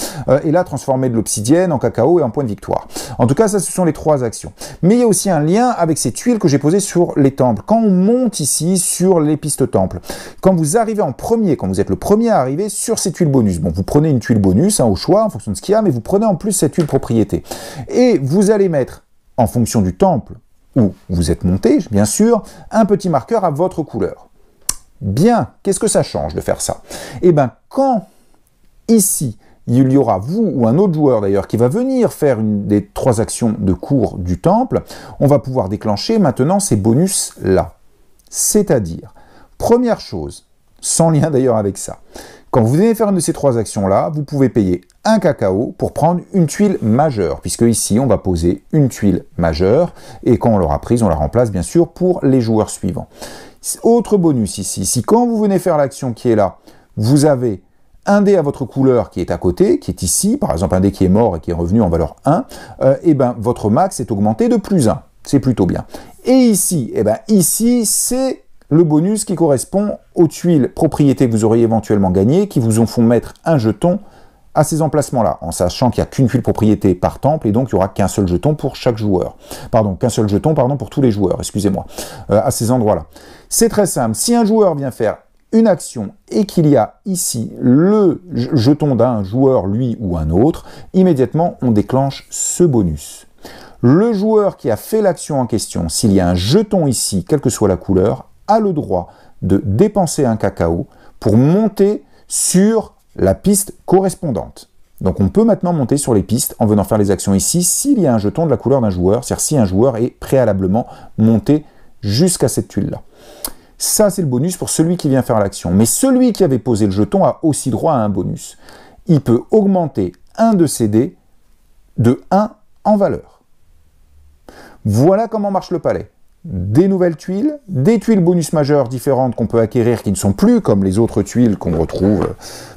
et là, transformer de l'obsidienne en cacao et en point de victoire. En tout cas, ça, ce sont les trois actions. Mais il y a aussi un lien avec ces tuiles que j'ai posées sur les temples. Quand on monte ici, sur les pistes temple. Quand vous arrivez en premier, quand vous êtes le premier à arriver sur ces tuiles bonus, bon, vous prenez une tuile bonus hein, au choix en fonction de ce qu'il y a, mais vous prenez en plus cette tuile propriété. Et vous allez mettre, en fonction du temple où vous êtes monté, bien sûr, un petit marqueur à votre couleur. Bien, qu'est-ce que ça change de faire ça Eh bien, quand ici, il y aura vous ou un autre joueur d'ailleurs qui va venir faire une des trois actions de cours du temple, on va pouvoir déclencher maintenant ces bonus là. C'est-à-dire, première chose, sans lien d'ailleurs avec ça, quand vous venez faire une de ces trois actions-là, vous pouvez payer un cacao pour prendre une tuile majeure, puisque ici on va poser une tuile majeure, et quand on l'aura prise, on la remplace bien sûr pour les joueurs suivants. Autre bonus ici, si quand vous venez faire l'action qui est là, vous avez un dé à votre couleur qui est à côté, qui est ici, par exemple un dé qui est mort et qui est revenu en valeur 1, et euh, eh ben votre max est augmenté de plus 1. C'est plutôt bien. Et ici, eh ben ici, c'est le bonus qui correspond aux tuiles propriétés que vous auriez éventuellement gagnées, qui vous en font mettre un jeton à ces emplacements-là, en sachant qu'il n'y a qu'une tuile propriété par temple, et donc il n'y aura qu'un seul jeton pour chaque joueur. Pardon, qu'un seul jeton, pardon, pour tous les joueurs, excusez-moi, euh, à ces endroits-là. C'est très simple. Si un joueur vient faire une action et qu'il y a ici le jeton d'un joueur, lui ou un autre, immédiatement on déclenche ce bonus. Le joueur qui a fait l'action en question, s'il y a un jeton ici, quelle que soit la couleur, a le droit de dépenser un cacao pour monter sur la piste correspondante. Donc on peut maintenant monter sur les pistes en venant faire les actions ici s'il y a un jeton de la couleur d'un joueur, c'est-à-dire si un joueur est préalablement monté jusqu'à cette tuile-là. Ça, c'est le bonus pour celui qui vient faire l'action. Mais celui qui avait posé le jeton a aussi droit à un bonus. Il peut augmenter un de ses dés de 1 en valeur. Voilà comment marche le palais. Des nouvelles tuiles, des tuiles bonus majeures différentes qu'on peut acquérir qui ne sont plus comme les autres tuiles qu'on retrouve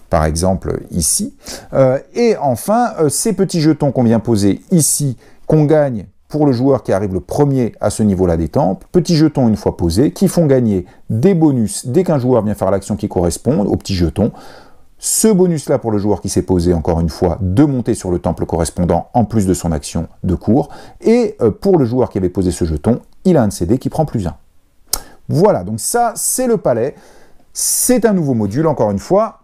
par exemple ici. Euh, et enfin, euh, ces petits jetons qu'on vient poser ici, qu'on gagne pour le joueur qui arrive le premier à ce niveau-là des temples, petits jetons une fois posés, qui font gagner des bonus dès qu'un joueur vient faire l'action qui correspond aux petits jetons, ce bonus-là pour le joueur qui s'est posé, encore une fois, de monter sur le temple correspondant en plus de son action de cours. Et euh, pour le joueur qui avait posé ce jeton, il a un CD qui prend plus 1. Voilà, donc ça, c'est le palais. C'est un nouveau module, encore une fois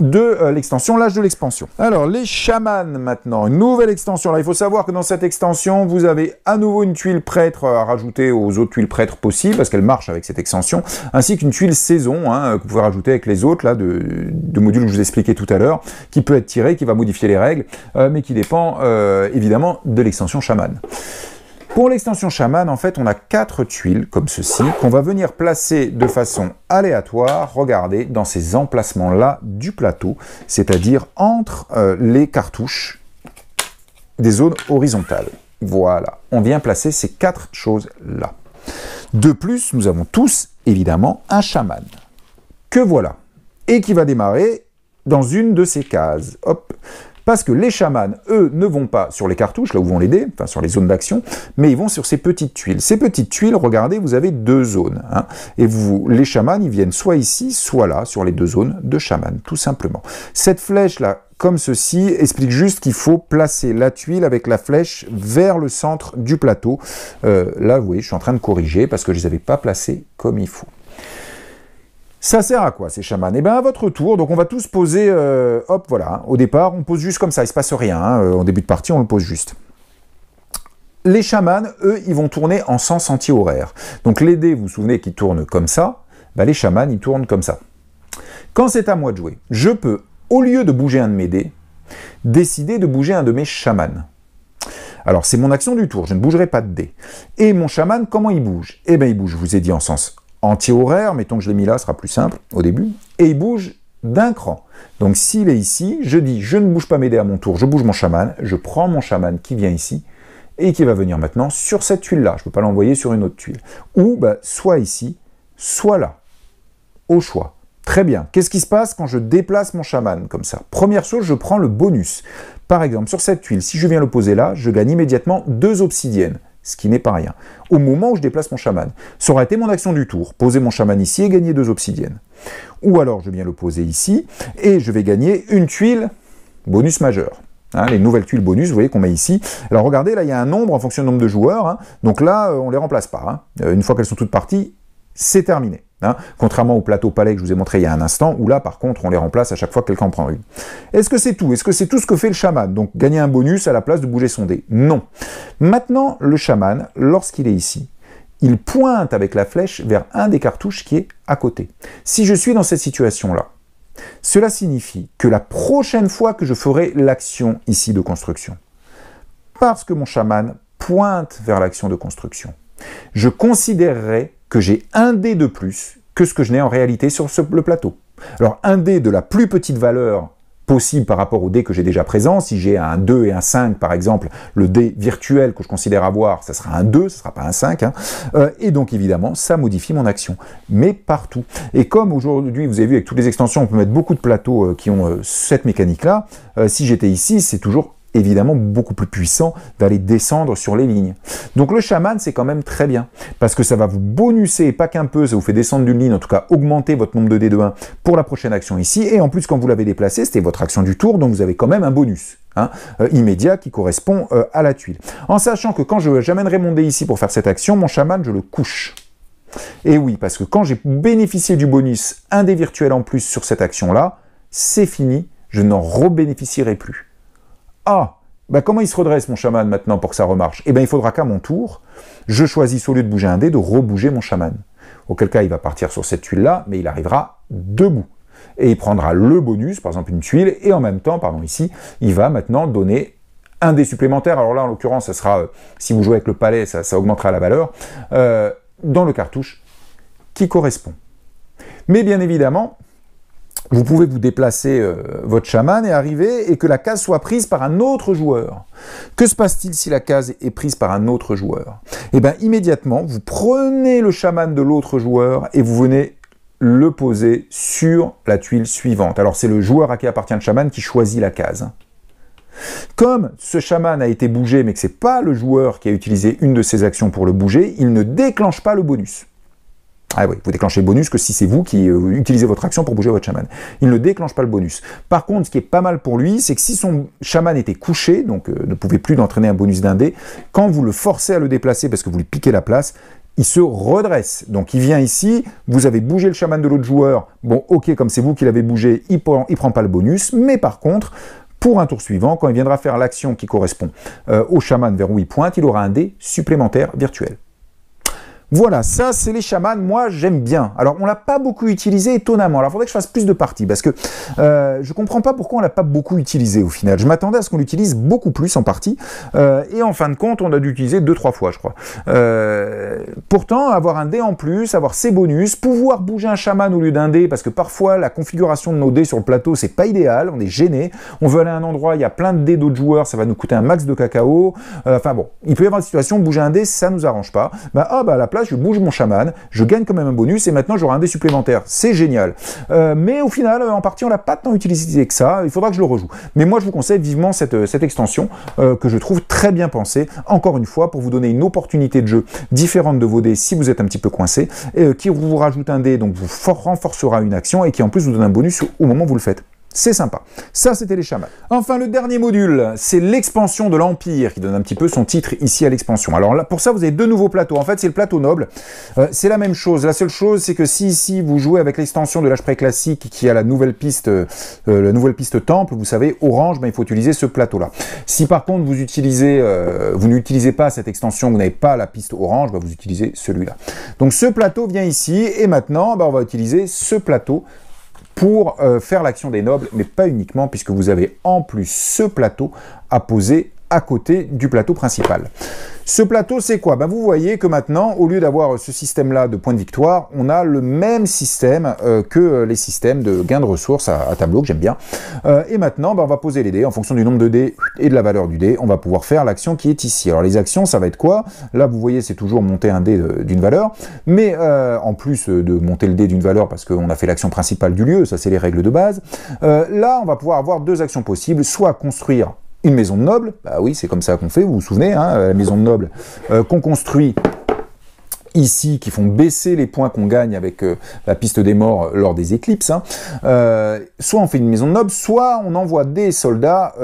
de euh, l'extension, l'âge de l'expansion. Alors, les chamans maintenant, une nouvelle extension. Là, il faut savoir que dans cette extension, vous avez à nouveau une tuile prêtre à rajouter aux autres tuiles prêtres possibles, parce qu'elle marche avec cette extension, ainsi qu'une tuile saison, hein, que vous pouvez rajouter avec les autres, là, de, modules que je vous expliquais tout à l'heure, qui peut être tiré qui va modifier les règles, euh, mais qui dépend euh, évidemment de l'extension chaman. Pour l'extension chaman, en fait, on a quatre tuiles comme ceci qu'on va venir placer de façon aléatoire, regardez, dans ces emplacements-là du plateau, c'est-à-dire entre euh, les cartouches des zones horizontales. Voilà, on vient placer ces quatre choses-là. De plus, nous avons tous, évidemment, un chaman, que voilà, et qui va démarrer dans une de ces cases. Hop, parce que les chamans, eux, ne vont pas sur les cartouches, là où vont les dés, enfin sur les zones d'action, mais ils vont sur ces petites tuiles. Ces petites tuiles, regardez, vous avez deux zones. Hein. et vous, les chamans, ils viennent soit ici, soit là, sur les deux zones de chaman, tout simplement. Cette flèche-là, comme ceci, explique juste qu'il faut placer la tuile avec la flèche vers le centre du plateau. Euh, là, vous voyez, je suis en train de corriger parce que je ne les avais pas placées comme il faut. Ça sert à quoi ces chamans Eh bien à votre tour, donc on va tous poser, euh, hop voilà, au départ on pose juste comme ça, il se passe rien, hein. euh, en début de partie on le pose juste. Les chamans, eux, ils vont tourner en sens anti-horaire. Donc les dés, vous vous souvenez, qu'ils tournent comme ça, bah, les chamans, ils tournent comme ça. Quand c'est à moi de jouer, je peux, au lieu de bouger un de mes dés, décider de bouger un de mes chamans. Alors c'est mon action du tour, je ne bougerai pas de dés. Et mon chaman, comment il bouge Eh bien il bouge, je vous ai dit, en sens anti-horaire, mettons que je l'ai mis là, ce sera plus simple au début, et il bouge d'un cran. Donc s'il est ici, je dis je ne bouge pas dés à mon tour, je bouge mon chaman, je prends mon chaman qui vient ici et qui va venir maintenant sur cette tuile-là. Je ne peux pas l'envoyer sur une autre tuile. Ou bah, soit ici, soit là. Au choix. Très bien. Qu'est-ce qui se passe quand je déplace mon chaman comme ça Première chose, je prends le bonus. Par exemple, sur cette tuile, si je viens le poser là, je gagne immédiatement deux obsidiennes ce qui n'est pas rien, au moment où je déplace mon chaman. Ça aurait été mon action du tour, poser mon chaman ici et gagner deux obsidiennes. Ou alors je viens le poser ici et je vais gagner une tuile bonus majeur. Hein, les nouvelles tuiles bonus, vous voyez qu'on met ici. Alors regardez, là il y a un nombre en fonction du nombre de joueurs, hein. donc là euh, on ne les remplace pas. Hein. Euh, une fois qu'elles sont toutes parties, c'est terminé. Hein. Contrairement au plateau palais que je vous ai montré il y a un instant, où là par contre on les remplace à chaque fois que quelqu'un prend une. Est-ce que c'est tout Est-ce que c'est tout ce que fait le chaman Donc gagner un bonus à la place de bouger son dé Non. Maintenant, le chaman, lorsqu'il est ici, il pointe avec la flèche vers un des cartouches qui est à côté. Si je suis dans cette situation-là, cela signifie que la prochaine fois que je ferai l'action ici de construction, parce que mon chaman pointe vers l'action de construction, je considérerai que j'ai un dé de plus que ce que je n'ai en réalité sur le plateau. Alors un dé de la plus petite valeur possible par rapport au dé que j'ai déjà présent. Si j'ai un 2 et un 5, par exemple, le dé virtuel que je considère avoir, ça sera un 2, ce sera pas un 5. Hein. Euh, et donc, évidemment, ça modifie mon action. Mais partout. Et comme aujourd'hui, vous avez vu, avec toutes les extensions, on peut mettre beaucoup de plateaux euh, qui ont euh, cette mécanique-là. si j'étais ici, c'est toujours évidemment beaucoup plus puissant d'aller descendre sur les lignes. Donc le chaman, c'est quand même très bien, parce que ça va vous bonuser, pas qu'un peu, ça vous fait descendre d'une ligne, en tout cas augmenter votre nombre de dés de 1 pour la prochaine action ici, et en plus quand vous l'avez déplacé, c'était votre action du tour, donc vous avez quand même un bonus. Hein, euh, immédiat qui correspond euh, à la tuile. En sachant que quand j'amènerai mon dé ici pour faire cette action, mon chaman, je le couche. Et oui, parce que quand j'ai bénéficié du bonus, un dé virtuel en plus sur cette action-là, c'est fini, je n'en rebénéficierai plus. Ah, bah, comment il se redresse mon chaman maintenant pour que ça remarche Eh bien, il faudra qu'à mon tour, je choisisse au lieu de bouger un dé, de rebouger mon chaman. Auquel cas, il va partir sur cette tuile-là, mais il arrivera debout. Et il prendra le bonus, par exemple une tuile, et en même temps, pardon, ici, il va maintenant donner un dé supplémentaire. Alors là, en l'occurrence, ça sera, euh, si vous jouez avec le palais, ça, augmentera la valeur, euh, dans le cartouche qui correspond. Mais bien évidemment, vous pouvez vous déplacer euh, votre chaman et arriver et que la case soit prise par un autre joueur. Que se passe-t-il si la case est prise par un autre joueur Eh bien, immédiatement, vous prenez le chaman de l'autre joueur et vous venez le poser sur la tuile suivante. Alors, c'est le joueur à qui appartient le chaman qui choisit la case. Comme ce chaman a été bougé, mais que ce n'est pas le joueur qui a utilisé une de ses actions pour le bouger, il ne déclenche pas le bonus. Ah oui, vous déclenchez le bonus que si c'est vous qui euh, utilisez votre action pour bouger votre chaman. Il ne déclenche pas le bonus. Par contre, ce qui est pas mal pour lui, c'est que si son chaman était couché, donc euh, ne pouvait plus d'entraîner un bonus d'un dé, quand vous le forcez à le déplacer parce que vous lui piquez la place, il se redresse. Donc il vient ici, vous avez bougé le chaman de l'autre joueur. Bon, ok, comme c'est vous qui l'avez bougé, il prend, il prend pas le bonus, mais par contre, pour un tour suivant, quand il viendra faire l'action qui correspond euh, au chaman vers où il pointe, il aura un dé supplémentaire virtuel. Voilà, ça c'est les chamans, moi j'aime bien. Alors on l'a pas beaucoup utilisé étonnamment, alors faudrait que je fasse plus de parties, parce que euh, je comprends pas pourquoi on l'a pas beaucoup utilisé au final. Je m'attendais à ce qu'on l'utilise beaucoup plus en partie, euh, et en fin de compte on a dû l'utiliser deux, trois fois je crois. Euh, pourtant, avoir un dé en plus, avoir ses bonus, pouvoir bouger un chaman au lieu d'un dé, parce que parfois la configuration de nos dés sur le plateau c'est pas idéal, on est gêné, on veut aller à un endroit, il y a plein de dés d'autres joueurs, ça va nous coûter un max de cacao, enfin bon, il peut y avoir une situation, bouger un dé ça nous arrange pas, bah ah bah la place je bouge mon chaman, je gagne quand même un bonus et maintenant j'aurai un dé supplémentaire. C'est génial. Euh, mais au final, euh, en partie, on l'a pas tant utilisé que ça. Il faudra que je le rejoue. Mais moi, je vous conseille vivement cette, euh, extension que je trouve très bien pensée. Encore une fois, pour vous donner une opportunité de jeu différente de vos dés si vous êtes un petit peu coincé, qui vous rajoute un dé, donc vous renforcera une action et qui en plus vous donne un bonus au moment où vous le faites. C'est sympa. Ça, c'était les chamans. Enfin, le dernier module, c'est l'expansion de l'Empire, qui donne un petit peu son titre ici à l'expansion. Alors là, pour ça, vous avez deux nouveaux plateaux. En fait, c'est le plateau noble. Euh, c'est la même chose. La seule chose, c'est que si ici, vous jouez avec l'extension de l'âge préclassique qui a la nouvelle piste, euh, euh, la nouvelle piste temple, vous savez, orange, ben, il faut utiliser ce plateau-là. Si par contre, vous utilisez, vous n'utilisez pas cette extension, vous n'avez pas la piste orange, ben, vous utilisez celui-là. Donc ce plateau vient ici, et maintenant, ben, on va utiliser ce plateau pour euh, faire l'action des nobles, mais pas uniquement, puisque vous avez en plus ce plateau à poser à côté du plateau principal. Ce plateau, c'est quoi ben, Vous voyez que maintenant, au lieu d'avoir euh, ce système-là de points de victoire, on a le même système euh, que euh, les systèmes de gain de ressources à, tableau, que j'aime bien. et maintenant, ben, on va poser les dés. En fonction du nombre de dés et de la valeur du dé, on va pouvoir faire l'action qui est ici. Alors les actions, ça va être quoi Là, vous voyez, c'est toujours monter un dé d'une valeur. Mais en plus de monter le dé d'une valeur parce qu'on a fait l'action principale du lieu, ça c'est les règles de base, là, on va pouvoir avoir deux actions possibles. Soit construire une maison de noble, bah oui, c'est comme ça qu'on fait, vous vous souvenez, hein, la maison de noble euh, qu'on construit ici, qui font baisser les points qu'on gagne avec euh, la piste des morts euh, lors des éclipses, hein. soit on fait une maison de noble, soit on envoie des soldats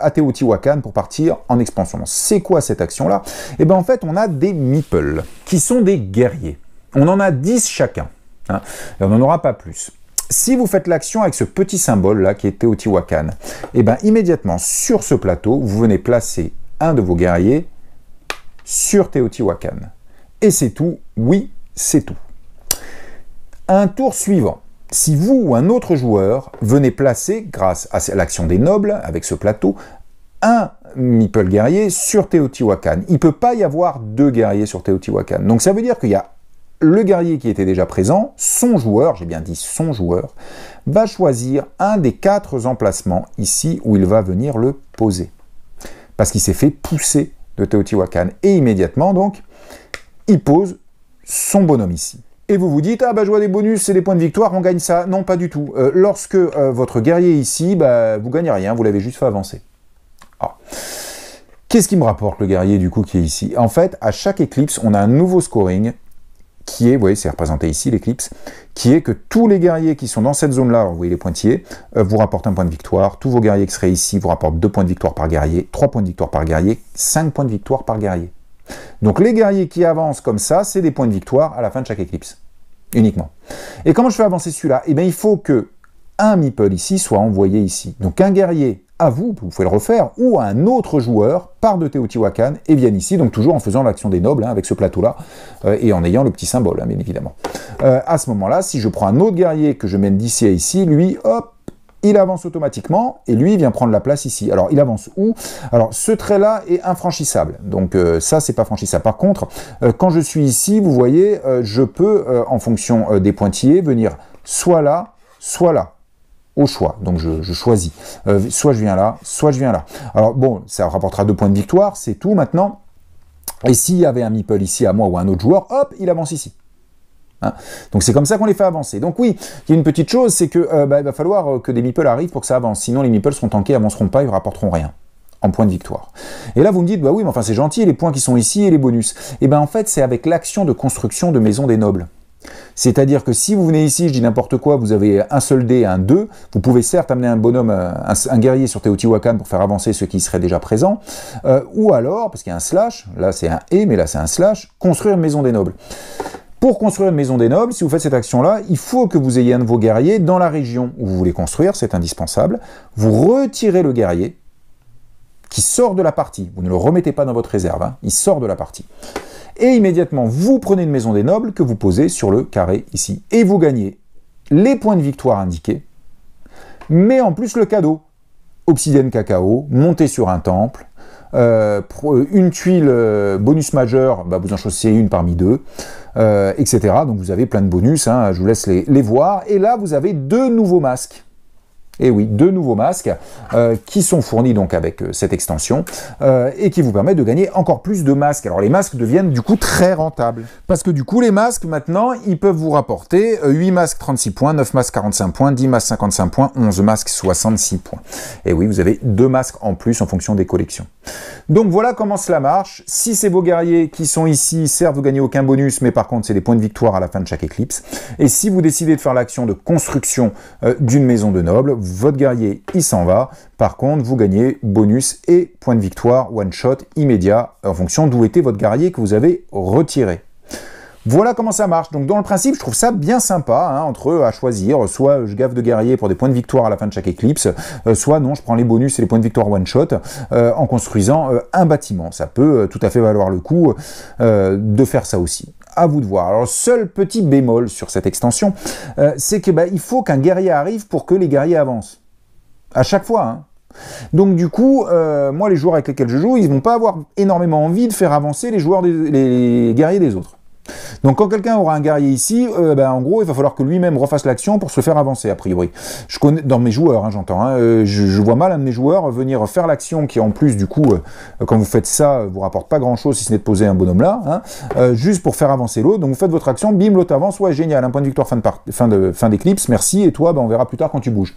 à Teotihuacan pour partir en expansion. C'est quoi cette action-là Eh bien en fait, on a des meeples, qui sont des guerriers. On en a 10 chacun. Hein. et on n'en aura pas plus. Si vous faites l'action avec ce petit symbole là qui est Teotihuacan, et eh bien immédiatement sur ce plateau, vous venez placer un de vos guerriers sur Teotihuacan. Et c'est tout, oui, c'est tout. Un tour suivant. Si vous ou un autre joueur venez placer, grâce à l'action des nobles avec ce plateau, un meeple guerrier sur Teotihuacan. Il ne peut pas y avoir deux guerriers sur Teotihuacan. Donc ça veut dire qu'il y a le guerrier qui était déjà présent, son joueur, j'ai bien dit son joueur, va choisir un des quatre emplacements ici où il va venir le poser. Parce qu'il s'est fait pousser de Teotihuacan. Et immédiatement, donc, il pose son bonhomme ici. Et vous vous dites, ah bah je vois des bonus et des points de victoire, on gagne ça. Non, pas du tout. Euh, lorsque euh, votre guerrier est ici, bah, vous gagnez rien, vous l'avez juste fait avancer. Ah. Qu'est-ce qui me rapporte le guerrier du coup qui est ici En fait, à chaque éclipse, on a un nouveau scoring qui est, vous voyez, c'est représenté ici l'éclipse, qui est que tous les guerriers qui sont dans cette zone-là, vous voyez les pointillés, euh, vous rapportent un point de victoire, tous vos guerriers qui seraient ici vous rapportent deux points de victoire par guerrier, trois points de victoire par guerrier, cinq points de victoire par guerrier. Donc les guerriers qui avancent comme ça, c'est des points de victoire à la fin de chaque éclipse, uniquement. Et comment je fais avancer celui-là Eh bien, il faut que un meeple ici soit envoyé ici. Donc un guerrier à vous, vous pouvez le refaire, ou à un autre joueur, part de Teotihuacan et viennent ici, donc toujours en faisant l'action des nobles, hein, avec ce plateau-là, euh, et en ayant le petit symbole, hein, bien évidemment. Euh, à ce moment-là, si je prends un autre guerrier que je mène d'ici à ici, lui, hop, il avance automatiquement et lui vient prendre la place ici. Alors il avance où Alors ce trait là est infranchissable, donc euh, ça c'est pas franchissable. Par contre, quand je suis ici, vous voyez, je peux en fonction des pointillés venir soit là, soit là au choix. Donc je, choisis. Euh, soit je viens là, soit je viens là. Alors bon, ça rapportera deux points de victoire, c'est tout maintenant. Et s'il y avait un meeple ici à moi ou un autre joueur, hop, il avance ici. Hein? Donc c'est comme ça qu'on les fait avancer. Donc oui, il y a une petite chose, c'est que euh, bah, il va falloir euh, que des meeples arrivent pour que ça avance. Sinon les meeples seront tankés, avanceront pas, ils rapporteront rien en points de victoire. Et là, vous me dites, bah oui, mais enfin, c'est gentil, les points qui sont ici et les bonus. Et eh ben en fait, c'est avec l'action de construction de maison des nobles. C'est-à-dire que si vous venez ici, je dis n'importe quoi, vous avez un seul dé, un 2, vous pouvez certes amener un bonhomme, euh, un, guerrier sur Teotihuacan pour faire avancer ceux qui seraient déjà présents, euh, ou alors, parce qu'il y a un slash, là c'est un et, mais là c'est un slash, construire une maison des nobles. Pour construire une maison des nobles, si vous faites cette action-là, il faut que vous ayez un de vos guerriers dans la région où vous voulez construire, c'est indispensable. Vous retirez le guerrier qui sort de la partie. Vous ne le remettez pas dans votre réserve, hein. il sort de la partie. Et immédiatement, vous prenez une maison des nobles que vous posez sur le carré ici. Et vous gagnez les points de victoire indiqués, mais en plus le cadeau. Obsidienne cacao, monté sur un temple, euh, euh, une tuile euh, bonus majeur, bah, vous en choisissez une parmi deux, etc. Donc vous avez plein de bonus, hein, je vous laisse les voir. Et là, vous avez deux nouveaux masques. Et eh oui, deux nouveaux masques euh, qui sont fournis donc avec euh, cette extension euh, et qui vous permettent de gagner encore plus de masques. Alors les masques deviennent du coup très rentables parce que du coup les masques maintenant ils peuvent vous rapporter 8 masques 36 points, 9 masques 45 points, 10 masques 55 points, 11 masques 66 points. Et eh oui, vous avez deux masques en plus en fonction des collections. Donc voilà comment cela marche. Si ces vos guerriers qui sont ici, servent vous gagnez aucun bonus, mais par contre c'est des points de victoire à la fin de chaque éclipse. Et si vous décidez de faire l'action de construction d'une maison de nobles, votre guerrier il s'en va. Par contre, vous gagnez bonus et point de victoire, one shot immédiat, en fonction d'où était votre guerrier que vous avez retiré. Voilà comment ça marche. Donc dans le principe, je trouve ça bien sympa, hein, entre à choisir, soit je gaffe de guerrier pour des points de victoire à la fin de chaque éclipse, euh, soit non, je prends les bonus et les points de victoire one shot euh, en construisant euh, un bâtiment. Ça peut tout à fait valoir le coup de faire ça aussi à vous de voir. Alors, seul petit bémol sur cette extension, euh, c'est que bah, il faut qu'un guerrier arrive pour que les guerriers avancent. À chaque fois. Hein. Donc du coup, euh, moi les joueurs avec lesquels je joue, ils vont pas avoir énormément envie de faire avancer les joueurs, des, les guerriers des autres. Donc quand quelqu'un aura un guerrier ici, euh, ben, en gros, il va falloir que lui-même refasse l'action pour se faire avancer, a priori. Je connais, dans mes joueurs, hein, j'entends, hein, euh, je, vois mal un de mes joueurs venir faire l'action qui, en plus, du coup, euh, quand vous faites ça, vous rapporte pas grand-chose si ce n'est de poser un bonhomme là, hein, juste pour faire avancer l'autre. Donc vous faites votre action, bim, l'autre avance, ouais, génial, un point de victoire, fin d'éclipse, fin merci, et toi, ben, on verra plus tard quand tu bouges.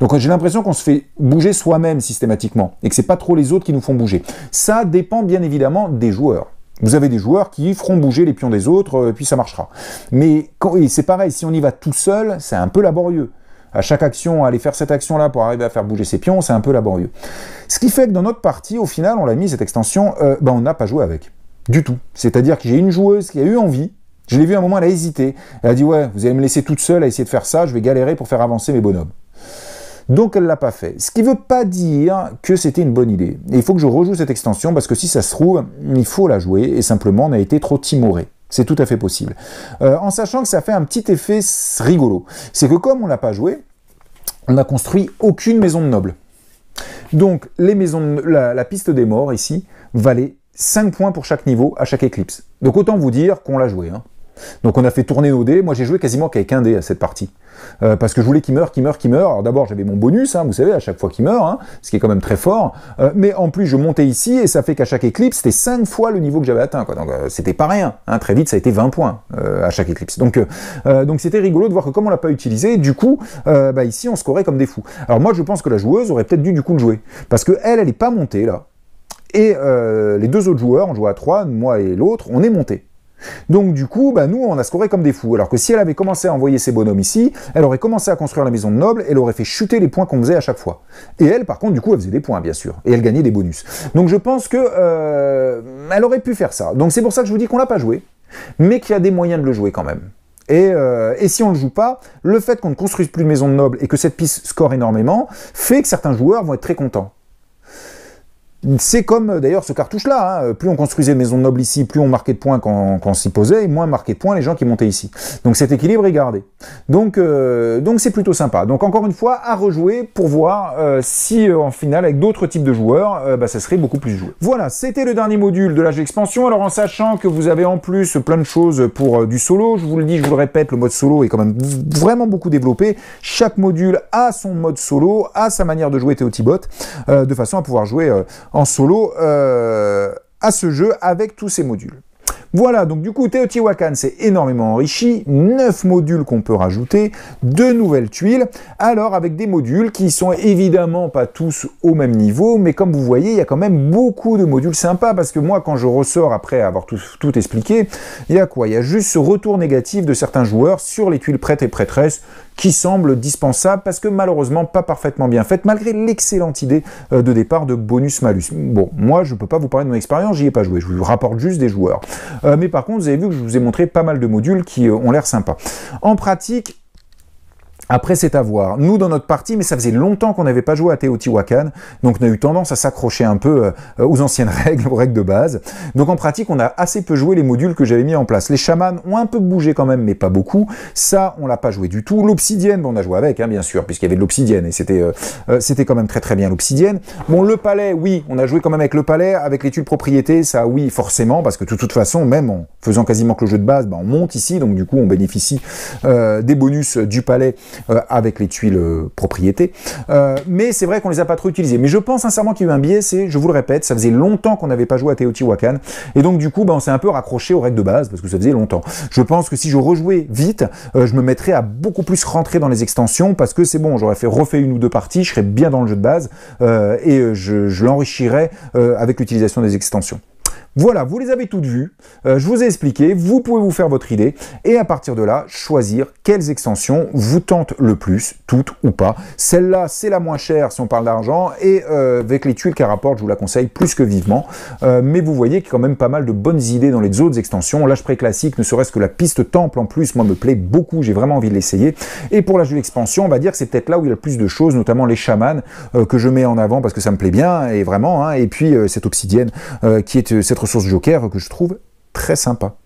Donc j'ai l'impression qu'on se fait bouger soi-même systématiquement, et que c'est pas trop les autres qui nous font bouger. Ça dépend bien évidemment des joueurs. Vous avez des joueurs qui feront bouger les pions des autres, euh, et puis ça marchera. Mais c'est pareil, si on y va tout seul, c'est un peu laborieux. À chaque action, aller faire cette action-là pour arriver à faire bouger ses pions, c'est un peu laborieux. Ce qui fait que dans notre partie, au final, on l'a mis cette extension, euh, ben, on n'a pas joué avec. Du tout. C'est-à-dire que j'ai une joueuse qui a eu envie, je l'ai vu à un moment, elle a hésité. Elle a dit Ouais, vous allez me laisser toute seule à essayer de faire ça, je vais galérer pour faire avancer mes bonhommes. Donc elle l'a pas fait. Ce qui ne veut pas dire que c'était une bonne idée. Et il faut que je rejoue cette extension parce que si ça se trouve, il faut la jouer et simplement on a été trop timoré. C'est tout à fait possible. Euh, en sachant que ça fait un petit effet rigolo. C'est que comme on l'a pas joué, on n'a construit aucune maison de noble. Donc les maisons la, la piste des morts ici valait 5 points pour chaque niveau à chaque éclipse. Donc autant vous dire qu'on l'a joué. Hein. Donc on a fait tourner nos dés. Moi j'ai joué quasiment qu'avec un dé à cette partie. Euh, parce que je voulais qu'il meure, qu'il meure, qu'il meure. Alors d'abord j'avais mon bonus, hein, vous savez, à chaque fois qu'il meurt, hein, ce qui est quand même très fort. Euh, mais en plus je montais ici et ça fait qu'à chaque éclipse c'était 5 fois le niveau que j'avais atteint. Donc euh, c'était pas rien. Hein. Très vite ça a été 20 points à chaque éclipse. Donc c'était rigolo de voir que comme on l'a pas utilisé, du coup bah, ici on scorait comme des fous. Alors moi je pense que la joueuse aurait peut-être dû du coup le jouer. Parce que elle, elle est pas montée là. Et les deux autres joueurs, on jouait à 3, moi et l'autre, on est monté. Donc du coup, bah, nous, on a scoré comme des fous. Alors que si elle avait commencé à envoyer ses bonhommes ici, elle aurait commencé à construire la maison de noble, elle aurait fait chuter les points qu'on faisait à chaque fois. Et elle, par contre, du coup, elle faisait des points, bien sûr. Et elle gagnait des bonus. Donc je pense que euh, elle aurait pu faire ça. Donc c'est pour ça que je vous dis qu'on l'a pas joué, mais qu'il y a des moyens de le jouer quand même. Et, euh, et, si on ne le joue pas, le fait qu'on ne construise plus de maison de noble et que cette piste score énormément fait que certains joueurs vont être très contents. C'est comme euh, d'ailleurs ce cartouche-là. Hein. Euh, plus on construisait de maisons nobles ici, plus on marquait de points quand, on s'y posait, et moins marquait de points les gens qui montaient ici. Donc cet équilibre est gardé. Donc euh, donc c'est plutôt sympa. Donc encore une fois, à rejouer pour voir si en finale, avec d'autres types de joueurs, bah, ça serait beaucoup plus joué. Voilà, c'était le dernier module de l'âge expansion. Alors en sachant que vous avez en plus plein de choses pour du solo, je vous le dis, je vous le répète, le mode solo est quand même vraiment beaucoup développé. Chaque module a son mode solo, a sa manière de jouer Théotibot, de façon à pouvoir jouer en solo euh, à ce jeu avec tous ces modules. Voilà, donc du coup, Teotihuacan c'est énormément enrichi, 9 modules qu'on peut rajouter, 2 nouvelles tuiles, alors avec des modules qui sont évidemment pas tous au même niveau, mais comme vous voyez, il y a quand même beaucoup de modules sympas, parce que moi, quand je ressors après avoir tout, tout expliqué, il y a quoi Il y a juste ce retour négatif de certains joueurs sur les tuiles prêtes et prêtresses, qui semble dispensable parce que malheureusement pas parfaitement bien faite, malgré l'excellente idée euh, de départ de bonus-malus. Bon, moi je peux pas vous parler de mon expérience, j'y ai pas joué, je vous rapporte juste des joueurs. Euh, mais par contre, vous avez vu que je vous ai montré pas mal de modules qui euh, ont l'air sympas. En pratique, après, c'est à voir. Nous, dans notre partie, mais ça faisait longtemps qu'on n'avait pas joué à Teotihuacan, donc on a eu tendance à s'accrocher un peu euh, aux anciennes règles, aux règles de base. Donc en pratique, on a assez peu joué les modules que j'avais mis en place. Les chamans ont un peu bougé quand même, mais pas beaucoup. Ça, on l'a pas joué du tout. L'obsidienne, bon, on a joué avec, hein, bien sûr, puisqu'il y avait de l'obsidienne, et c'était euh, euh, c'était quand même très très bien l'obsidienne. Bon, le palais, oui, on a joué quand même avec le palais, avec l'étude propriété, ça, oui, forcément, parce que de toute façon, même en faisant quasiment que le jeu de base, ben, on monte ici, donc du coup, on bénéficie des bonus du palais euh, avec les tuiles euh, propriétés euh, mais c'est vrai qu'on les a pas trop utilisées. Mais je pense sincèrement qu'il y a eu un biais, c'est, je vous le répète, ça faisait longtemps qu'on n'avait pas joué à Teotihuacan. Et donc du coup, ben, on s'est un peu raccroché aux règles de base parce que ça faisait longtemps. Je pense que si je rejouais vite, je me mettrais à beaucoup plus rentrer dans les extensions parce que c'est bon, j'aurais fait refait une ou deux parties, je serais bien dans le jeu de base et je, je l'enrichirais avec l'utilisation des extensions. Voilà, vous les avez toutes vues, euh, je vous ai expliqué, vous pouvez vous faire votre idée, et à partir de là, choisir quelles extensions vous tentent le plus, toutes ou pas. Celle-là, c'est la moins chère si on parle d'argent, et euh, avec les tuiles qu'elle rapporte, je vous la conseille plus que vivement, euh, mais vous voyez qu'il y a quand même pas mal de bonnes idées dans les autres extensions. L'âge pré-classique, ne serait-ce que la piste temple en plus, moi me plaît beaucoup, j'ai vraiment envie de l'essayer. Et pour l'âge de l'expansion, on va dire que c'est peut-être là où il y a le plus de choses, notamment les chamans, que je mets en avant parce que ça me plaît bien, et vraiment, hein. et puis cette obsidienne qui est cette source Joker que je trouve très sympa.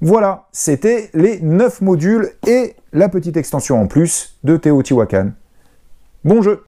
Voilà, c'était les 9 modules et la petite extension en plus de Teotihuacan. Bon jeu